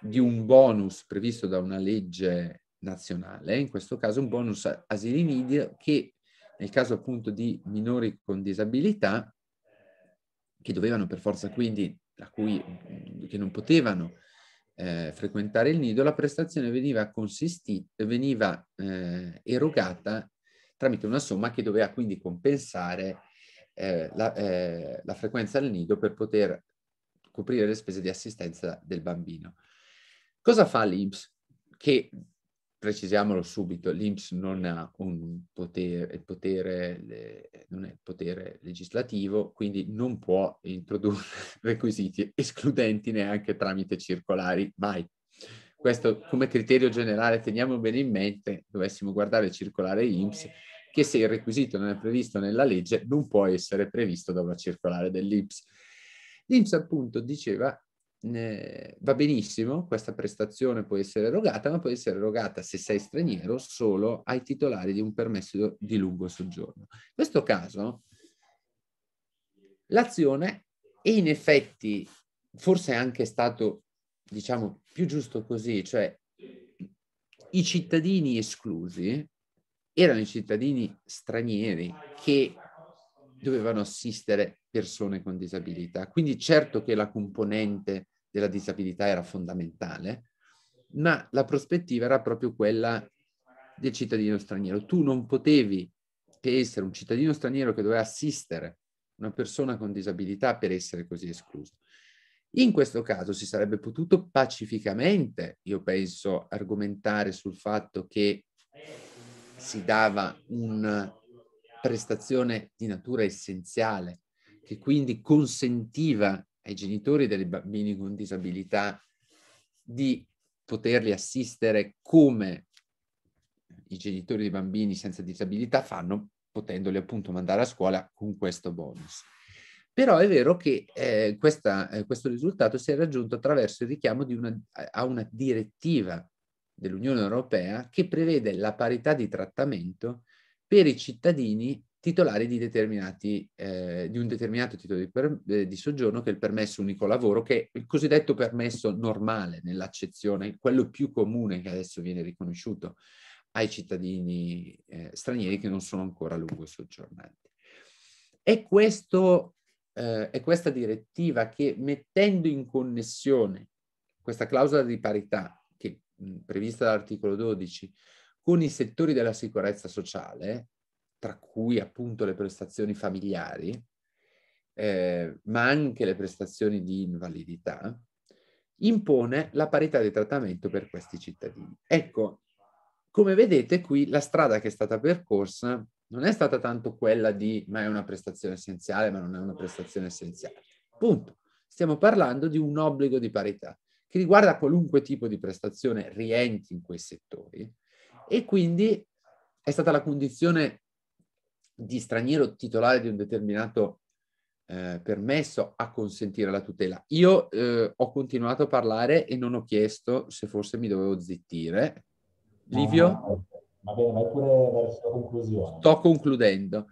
di un bonus previsto da una legge nazionale, in questo caso un bonus asili nidia che nel caso appunto di minori con disabilità che dovevano per forza quindi, tra cui che non potevano eh, frequentare il nido, la prestazione veniva, veniva eh, erogata tramite una somma che doveva quindi compensare eh, la, eh, la, frequenza al nido per poter coprire le spese di assistenza del bambino. Cosa fa l'IMS? Che precisiamolo subito, l'Inps non ha un potere, il potere, le, non è il potere legislativo, quindi non può introdurre requisiti escludenti neanche tramite circolari, mai. Questo come criterio generale teniamo bene in mente, dovessimo guardare il circolare IMSS, che se il requisito non è previsto nella legge non può essere previsto da una circolare dell'IMSS. L'IMSS appunto diceva eh, va benissimo, questa prestazione può essere erogata, ma può essere erogata se sei straniero solo ai titolari di un permesso di lungo soggiorno. In questo caso l'azione è in effetti forse anche stato diciamo più giusto così, cioè i cittadini esclusi erano i cittadini stranieri che dovevano assistere persone con disabilità. Quindi certo che la componente della disabilità era fondamentale, ma la prospettiva era proprio quella del cittadino straniero. Tu non potevi che essere un cittadino straniero che doveva assistere una persona con disabilità per essere così escluso. In questo caso si sarebbe potuto pacificamente, io penso, argomentare sul fatto che si dava una prestazione di natura essenziale che quindi consentiva ai genitori dei bambini con disabilità di poterli assistere come i genitori di bambini senza disabilità fanno, potendoli appunto mandare a scuola con questo bonus. Però è vero che eh, questa, eh, questo risultato si è raggiunto attraverso il richiamo una, a una direttiva dell'Unione Europea che prevede la parità di trattamento per i cittadini titolari di, eh, di, un determinato titolo di, per, eh, di, soggiorno che è il permesso unico lavoro, che è il cosiddetto permesso normale nell'accezione, quello più comune che adesso viene riconosciuto ai cittadini eh, stranieri che non sono ancora lungo soggiornanti. È, questo, eh, è questa direttiva che mettendo in connessione questa clausola di parità che, mh, prevista dall'articolo 12 con i settori della sicurezza sociale, tra cui appunto le prestazioni familiari, eh, ma anche le prestazioni di invalidità, impone la parità di trattamento per questi cittadini. Ecco, come vedete qui la strada che è stata percorsa non è stata tanto quella di ma è una prestazione essenziale, ma non è una prestazione essenziale. Punto. Stiamo parlando di un obbligo di parità che riguarda qualunque tipo di prestazione rientri in quei settori e quindi è stata la condizione di straniero titolare di un determinato eh, permesso a consentire la tutela. Io eh, ho continuato a parlare e non ho chiesto se forse mi dovevo zittire. Livio? Ah, va bene, vai pure verso la conclusione. Sto concludendo.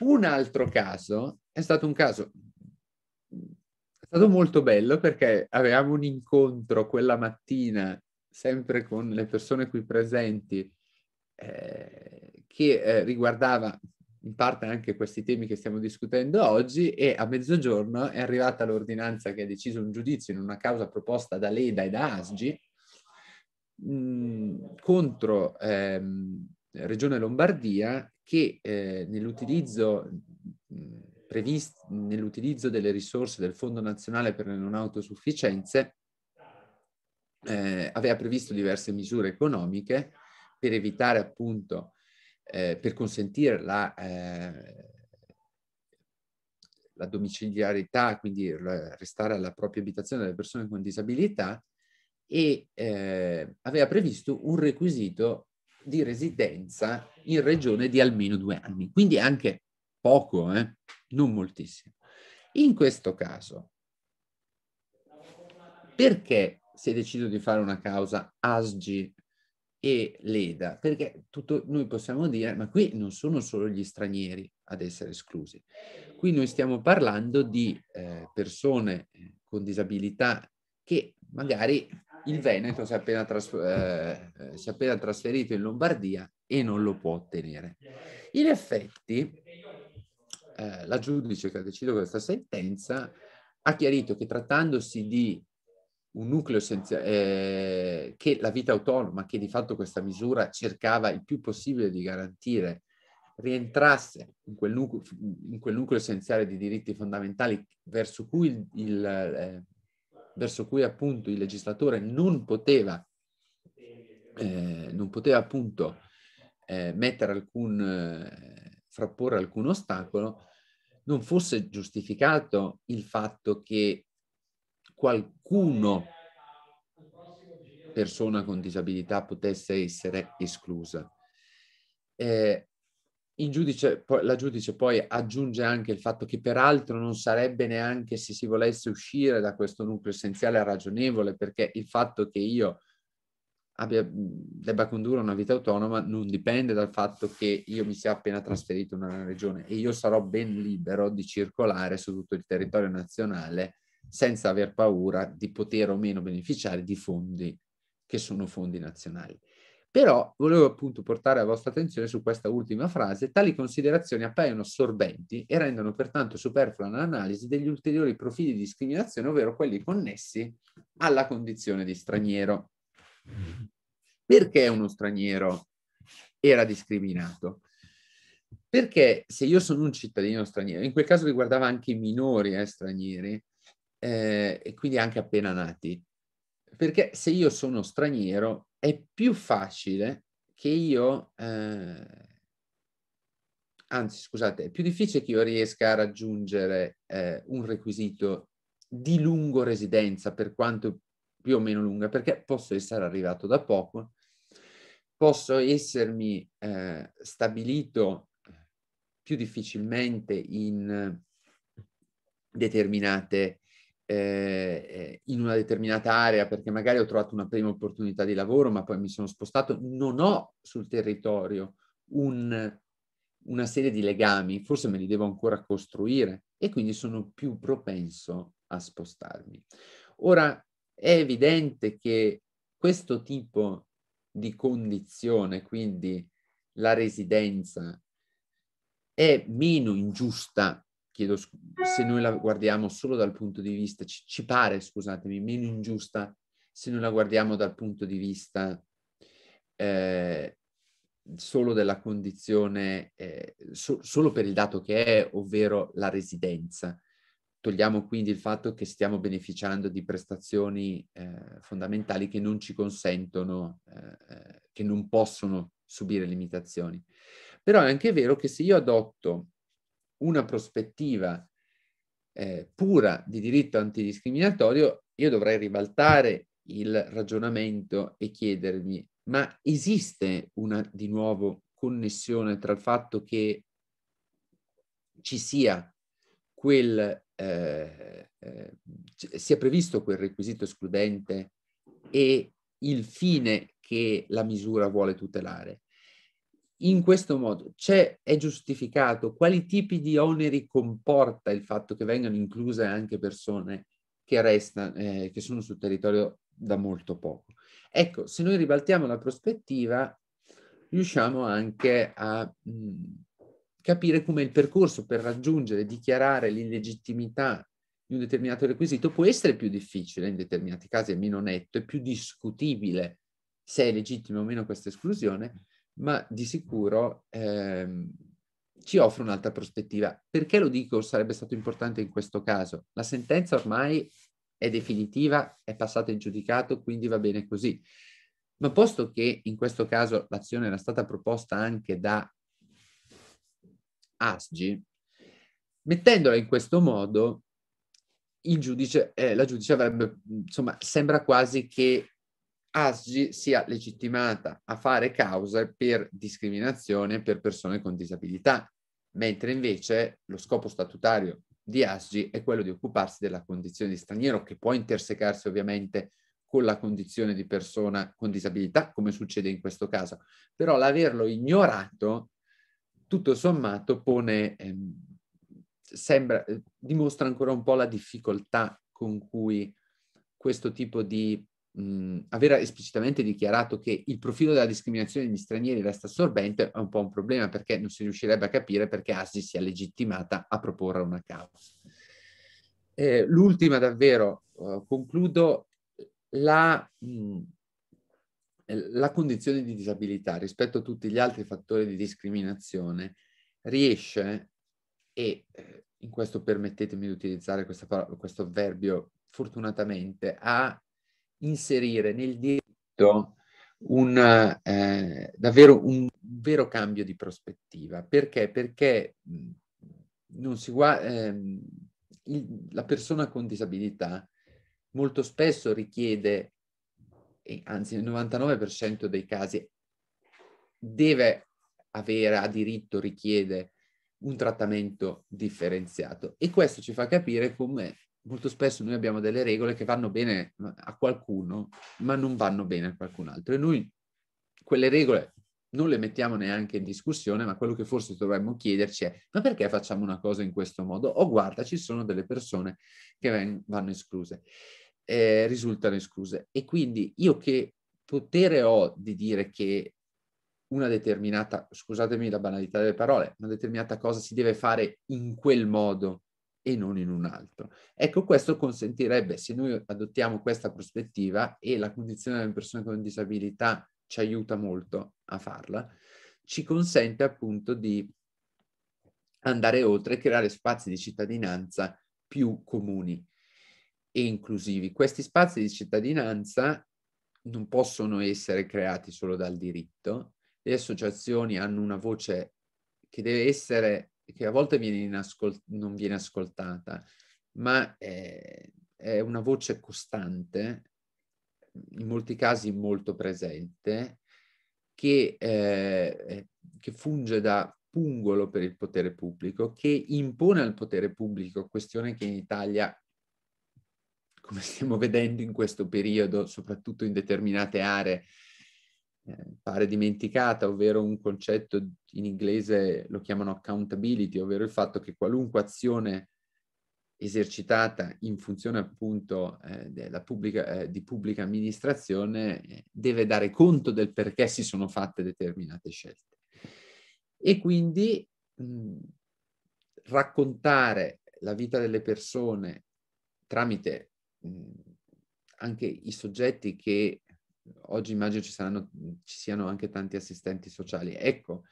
Un altro caso è stato un caso è stato molto bello perché avevamo un incontro quella mattina sempre con le persone qui presenti eh, che eh, riguardava in parte anche questi temi che stiamo discutendo oggi e a mezzogiorno è arrivata l'ordinanza che ha deciso un giudizio in una causa proposta da Leda e da Asgi mh, mm, contro ehm, Regione Lombardia che eh, nell'utilizzo, mh, mm, previst- nell'utilizzo delle risorse del Fondo Nazionale per le Non Autosufficienze eh, aveva previsto diverse misure economiche per evitare appunto eh, per consentire la, eh, la domiciliarità, quindi restare alla propria abitazione delle persone con disabilità, e eh, aveva previsto un requisito di residenza in regione di almeno due anni, quindi anche poco, eh? non moltissimo. In questo caso, perché si è deciso di fare una causa ASGI e l'EDA, perché tutto, noi possiamo dire, ma qui non sono solo gli stranieri ad essere esclusi, qui noi stiamo parlando di eh, persone eh, con disabilità che magari il Veneto si è, appena tras- eh, eh, si è appena trasferito in Lombardia e non lo può ottenere. In effetti, eh, la giudice che ha deciso questa sentenza ha chiarito che trattandosi di un nucleo essenziale, eh, che la vita autonoma, che di fatto questa misura cercava il più possibile di garantire, rientrasse in quel, nucleo, in quel nucleo essenziale di diritti fondamentali verso cui, il, il, eh, verso cui appunto il legislatore non poteva, eh, non poteva appunto eh, mettere alcun, eh, frapporre alcun ostacolo, non fosse giustificato il fatto che qualcuno persona con disabilità potesse essere esclusa. Eh, giudice, la giudice poi aggiunge anche il fatto che peraltro non sarebbe neanche se si volesse uscire da questo nucleo essenziale ragionevole, perché il fatto che io abbia, debba condurre una vita autonoma non dipende dal fatto che io mi sia appena trasferito in una regione e io sarò ben libero di circolare su tutto il territorio nazionale senza aver paura di poter o meno beneficiare di fondi che sono fondi nazionali. Però volevo appunto portare la vostra attenzione su questa ultima frase. Tali considerazioni appaiono assorbenti e rendono pertanto superflua l'analisi degli ulteriori profili di discriminazione, ovvero quelli connessi alla condizione di straniero. Perché uno straniero era discriminato? Perché se io sono un cittadino straniero, in quel caso riguardava anche i minori eh, stranieri, eh, e quindi anche appena nati. Perché se io sono straniero è più facile che io, eh, anzi scusate, è più difficile che io riesca a raggiungere eh, un requisito di lungo residenza, per quanto più o meno lunga, perché posso essere arrivato da poco, posso essermi eh, stabilito eh, più difficilmente in eh, determinate eh, in una determinata area perché magari ho trovato una prima opportunità di lavoro, ma poi mi sono spostato, non ho sul territorio un, una serie di legami, forse me li devo ancora costruire e quindi sono più propenso a spostarmi. Ora è evidente che questo tipo di condizione, quindi la residenza, è meno ingiusta chiedo se noi la guardiamo solo dal punto di vista, ci, ci pare, scusatemi, meno ingiusta se noi la guardiamo dal punto di vista eh, solo della condizione, eh, so, solo per il dato che è, ovvero la residenza. Togliamo quindi il fatto che stiamo beneficiando di prestazioni eh, fondamentali che non ci consentono, eh, eh che non possono subire limitazioni. Però è anche vero che se io adotto una prospettiva eh, pura di diritto antidiscriminatorio, io dovrei ribaltare il ragionamento e chiedermi, ma esiste una, di nuovo, connessione tra il fatto che ci sia quel, eh, eh, sia previsto quel requisito escludente e il fine che la misura vuole tutelare in questo modo c'è, è giustificato quali tipi di oneri comporta il fatto che vengano incluse anche persone che, restano, eh, che sono sul territorio da molto poco. Ecco, se noi ribaltiamo la prospettiva, riusciamo anche a mh, capire come il percorso per raggiungere, dichiarare l'illegittimità di un determinato requisito può essere più difficile, in determinati casi è meno netto, è più discutibile se è legittima o meno questa esclusione, ma di sicuro ehm, ci offre un'altra prospettiva. Perché lo dico sarebbe stato importante in questo caso? La sentenza ormai è definitiva, è passata in giudicato, quindi va bene così. Ma posto che in questo caso l'azione era stata proposta anche da ASGI, mettendola in questo modo, giudice, eh, la giudice avrebbe, insomma, sembra quasi che ASGI sia legittimata a fare cause per discriminazione per persone con disabilità, mentre invece lo scopo statutario di ASGI è quello di occuparsi della condizione di straniero, che può intersecarsi ovviamente con la condizione di persona con disabilità, come succede in questo caso. Però l'averlo ignorato, tutto sommato, pone, ehm, sembra, dimostra ancora un po' la difficoltà con cui questo tipo di mh, aver esplicitamente dichiarato che il profilo della discriminazione degli stranieri resta assorbente è un po' un problema perché non si riuscirebbe a capire perché ASI sia legittimata a proporre una causa. Eh, l'ultima davvero, uh, concludo, la, mh, la condizione di disabilità rispetto a tutti gli altri fattori di discriminazione riesce, e eh, in questo permettetemi di utilizzare parola, questo avverbio fortunatamente, a inserire nel diritto un, eh, davvero un vero cambio di prospettiva. Perché? Perché non si guarda, ehm, la persona con disabilità molto spesso richiede, anzi nel 99% dei casi, deve avere, a diritto, richiede un trattamento differenziato. E questo ci fa capire come molto spesso noi abbiamo delle regole che vanno bene a qualcuno, ma non vanno bene a qualcun altro. E noi quelle regole non le mettiamo neanche in discussione, ma quello che forse dovremmo chiederci è ma perché facciamo una cosa in questo modo? O guarda, ci sono delle persone che veng- vanno escluse, eh, risultano escluse. E quindi io che potere ho di dire che una determinata, scusatemi la banalità delle parole, una determinata cosa si deve fare in quel modo e non in un altro. Ecco, questo consentirebbe, se noi adottiamo questa prospettiva e la condizione delle persone con disabilità ci aiuta molto a farla, ci consente appunto di andare oltre e creare spazi di cittadinanza più comuni e inclusivi. Questi spazi di cittadinanza non possono essere creati solo dal diritto, le associazioni hanno una voce che deve essere che a volte viene ascol- non viene ascoltata, ma è, eh, è una voce costante, in molti casi molto presente, che, eh, eh, che, funge da pungolo per il potere pubblico, che impone al potere pubblico, questione che in Italia, come stiamo vedendo in questo periodo, soprattutto in determinate aree, eh, pare dimenticata, ovvero un concetto in inglese lo chiamano accountability, ovvero il fatto che qualunque azione esercitata in funzione appunto eh, pubblica, eh, di pubblica amministrazione eh, deve dare conto del perché si sono fatte determinate scelte. E quindi mh, raccontare la vita delle persone tramite mh, anche i soggetti che oggi immagino ci, saranno, ci siano anche tanti assistenti sociali. Ecco,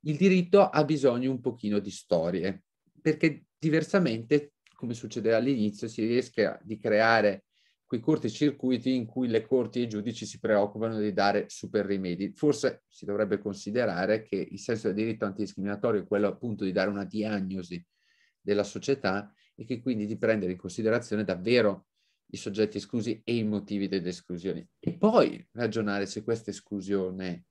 il diritto ha bisogno un pochino di storie, perché diversamente, come succedeva all'inizio, si rischia di creare quei corti circuiti in cui le corti e i giudici si preoccupano di dare super rimedi. Forse si dovrebbe considerare che il senso del diritto antidiscriminatorio è quello appunto di dare una diagnosi della società e che quindi di prendere in considerazione davvero i soggetti esclusi e i motivi delle esclusioni e poi ragionare se questa esclusione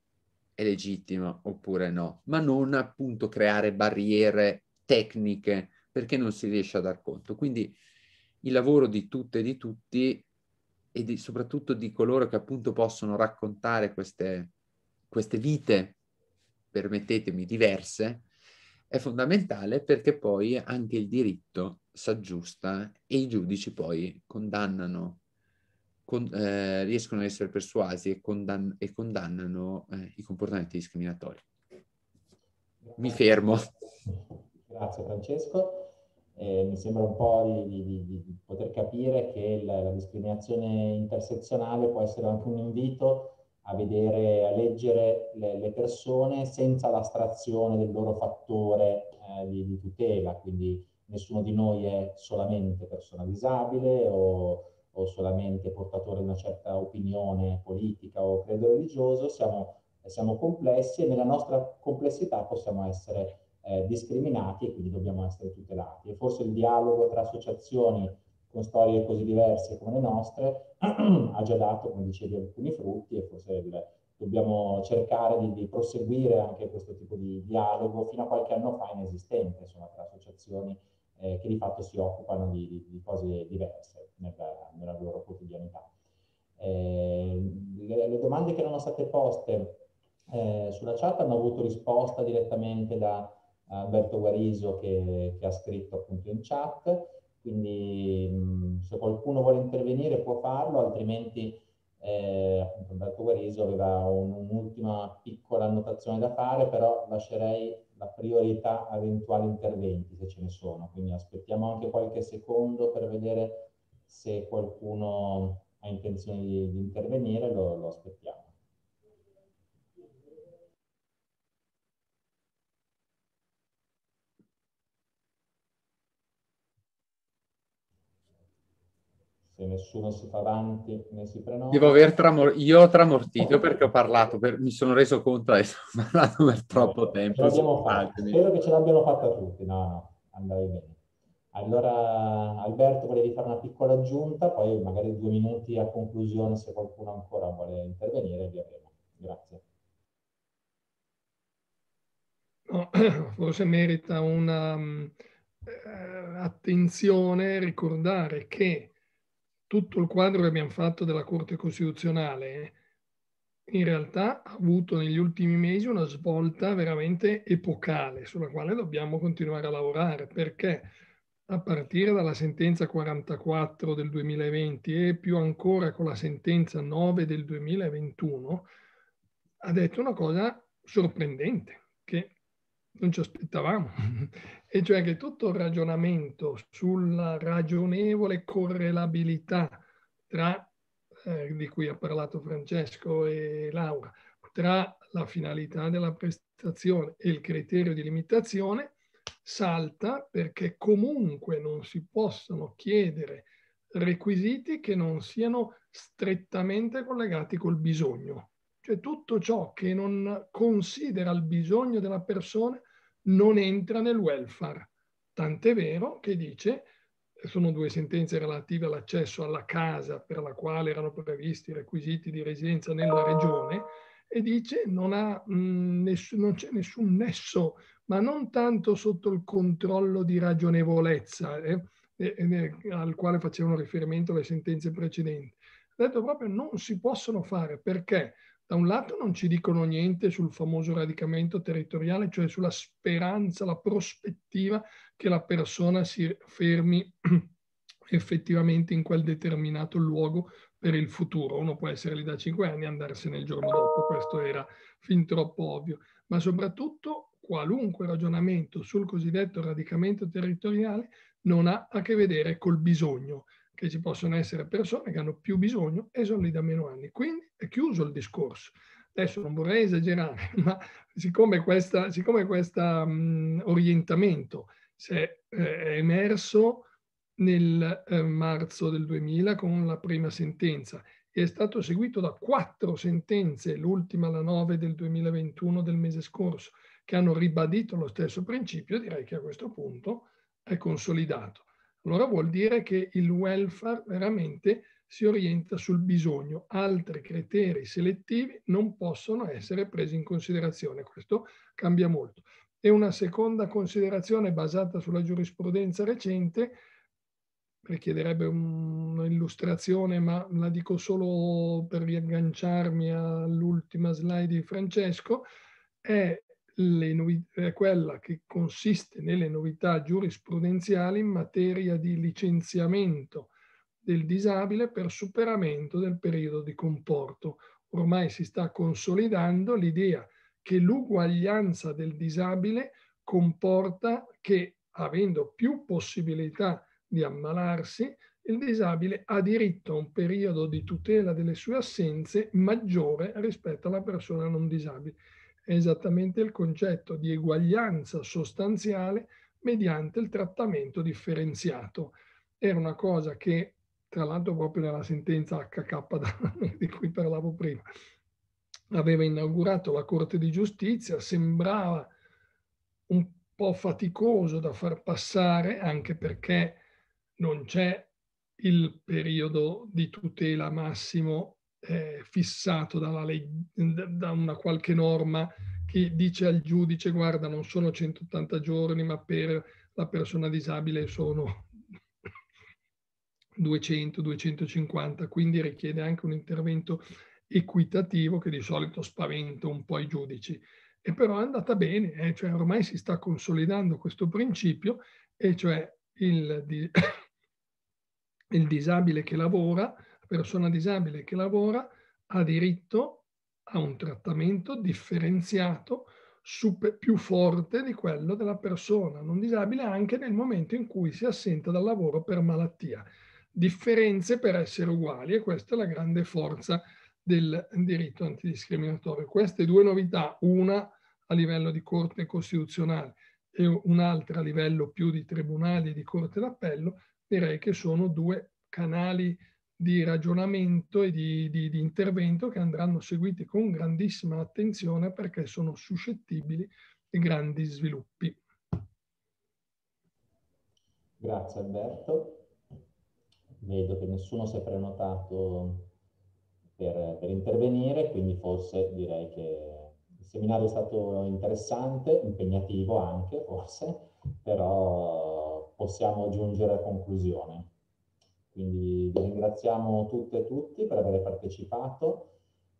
è legittima oppure no, ma non appunto creare barriere tecniche perché non si riesce a dar conto. Quindi il lavoro di tutte e di tutti e di, soprattutto di coloro che appunto possono raccontare queste, queste vite, permettetemi, diverse, è fondamentale perché poi anche il diritto s'aggiusta e i giudici poi condannano, con, eh, riescono ad essere persuasi e, condann- e condannano eh, i comportamenti discriminatori. Mi fermo. Grazie Francesco. Eh, mi sembra un po' di, di, di poter capire che la, la discriminazione intersezionale può essere anche un invito a vedere, a leggere le, le persone senza l'astrazione del loro fattore eh, di, di, tutela, quindi nessuno di noi è solamente persona disabile o, o solamente portatore di una certa opinione politica o credo religioso, siamo, siamo complessi e nella nostra complessità possiamo essere eh, discriminati e quindi dobbiamo essere tutelati. E forse il dialogo tra associazioni con storie così diverse come le nostre, ha già dato, come dicevi, alcuni frutti e forse dobbiamo cercare di, di proseguire anche questo tipo di dialogo fino a qualche anno fa inesistente, insomma, tra associazioni eh, che di fatto si occupano di, di, di cose diverse nella, nella loro quotidianità. Eh, le, le, domande che erano state poste eh, sulla chat hanno avuto risposta direttamente da eh, Alberto Guariso che, che ha scritto appunto in chat quindi se qualcuno vuole intervenire può farlo, altrimenti eh, appunto Guariso aveva un'ultima piccola annotazione da fare, però lascerei la priorità a eventuali interventi se ce ne sono. Quindi aspettiamo anche qualche secondo per vedere se qualcuno ha intenzione di, di intervenire, lo, lo aspettiamo. che nessuno si fa avanti né si prenota. Devo aver tramor- io ho tramortito perché ho parlato, per- mi sono reso conto adesso, ho parlato per troppo eh, tempo. Spero che ce l'abbiano fatta tutti, no, no, andavi bene. Allora Alberto volevi fare una piccola aggiunta, poi magari due minuti a conclusione se qualcuno ancora vuole intervenire, vi avremo. Grazie. forse merita una mm, eh, attenzione ricordare che tutto il quadro che abbiamo fatto della Corte Costituzionale in realtà ha avuto negli ultimi mesi una svolta veramente epocale sulla quale dobbiamo continuare a lavorare perché a partire dalla sentenza 44 del 2020 e più ancora con la sentenza 9 del 2021 ha detto una cosa sorprendente che non ci aspettavamo. E cioè che tutto il ragionamento sulla ragionevole correlabilità tra, eh, di cui ha parlato Francesco e Laura, tra la finalità della prestazione e il criterio di limitazione salta perché comunque non si possono chiedere requisiti che non siano strettamente collegati col bisogno. Cioè tutto ciò che non considera il bisogno della persona non entra nel welfare. Tant'è vero che dice, eh, sono due sentenze relative all'accesso alla casa per la quale erano previsti i requisiti di residenza nella regione, e dice non, ha, mh, mm, ness- non c'è nessun nesso, ma non tanto sotto il controllo di ragionevolezza eh, eh, eh, al quale facevano riferimento le sentenze precedenti. Ha detto proprio non si possono fare perché da un lato non ci dicono niente sul famoso radicamento territoriale, cioè sulla speranza, la prospettiva che la persona si fermi effettivamente in quel determinato luogo per il futuro. Uno può essere lì da cinque anni e andarsene il giorno dopo, questo era fin troppo ovvio. Ma soprattutto qualunque ragionamento sul cosiddetto radicamento territoriale non ha a che vedere col bisogno, che ci possono essere persone che hanno più bisogno e sono lì da meno anni. Quindi è chiuso il discorso. Adesso non vorrei esagerare, ma siccome questo orientamento se, eh, è emerso nel eh, marzo del 2000 con la prima sentenza e è stato seguito da quattro sentenze, l'ultima la 9 del 2021 del mese scorso, che hanno ribadito lo stesso principio, direi che a questo punto è consolidato. Allora vuol dire che il welfare veramente si orienta sul bisogno, altri criteri selettivi non possono essere presi in considerazione, questo cambia molto. E una seconda considerazione basata sulla giurisprudenza recente richiederebbe un'illustrazione, ma la dico solo per riagganciarmi all'ultima slide di Francesco, è novità, quella che consiste nelle novità giurisprudenziali in materia di licenziamento del disabile per superamento del periodo di comporto. Ormai si sta consolidando l'idea che l'uguaglianza del disabile comporta che, avendo più possibilità di ammalarsi, il disabile ha diritto a un periodo di tutela delle sue assenze maggiore rispetto alla persona non disabile è esattamente il concetto di eguaglianza sostanziale mediante il trattamento differenziato. Era una cosa che, tra l'altro proprio nella sentenza HK di cui parlavo prima, aveva inaugurato la Corte di Giustizia, sembrava un po' faticoso da far passare, anche perché non c'è il periodo di tutela massimo eh, fissato leg- da una qualche norma che dice al giudice guarda non sono 180 giorni ma per la persona disabile sono 200-250, quindi richiede anche un intervento equitativo che di solito spaventa un po' i giudici. E però è andata bene, eh? cioè ormai si sta consolidando questo principio, e cioè il, il disabile che lavora persona disabile che lavora ha diritto a un trattamento differenziato super, più forte di quello della persona non disabile anche nel momento in cui si assenta dal lavoro per malattia. Differenze per essere uguali e questa è la grande forza del diritto antidiscriminatorio. Queste due novità, una a livello di Corte Costituzionale e un'altra a livello più di tribunali e di Corte d'Appello, direi che sono due canali di ragionamento e di, di, di intervento che andranno seguiti con grandissima attenzione perché sono suscettibili di grandi sviluppi. Grazie Alberto. Vedo che nessuno si è prenotato per, per, intervenire, quindi forse direi che il seminario è stato interessante, impegnativo anche forse, però possiamo giungere a conclusione. Quindi vi ringraziamo tutte e tutti per aver partecipato,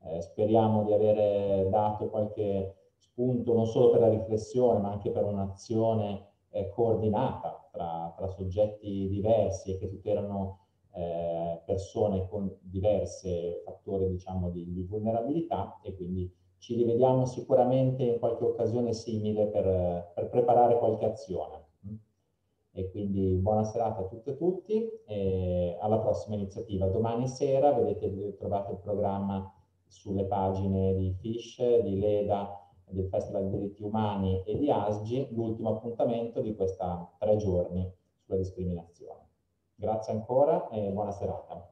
eh, speriamo di avere dato qualche spunto non solo per la riflessione ma anche per un'azione eh, coordinata tra, tra, soggetti diversi e che tutelano eh, persone con diverse fattori diciamo, di, di, vulnerabilità e quindi ci rivediamo sicuramente in qualche occasione simile per, per preparare qualche azione. E quindi buona serata a tutte e tutti e alla prossima iniziativa. Domani sera vedete, trovate il programma sulle pagine di Fish, di Leda, del Festival dei diritti umani e di ASGI, l'ultimo appuntamento di questi tre giorni sulla discriminazione. Grazie ancora e buona serata.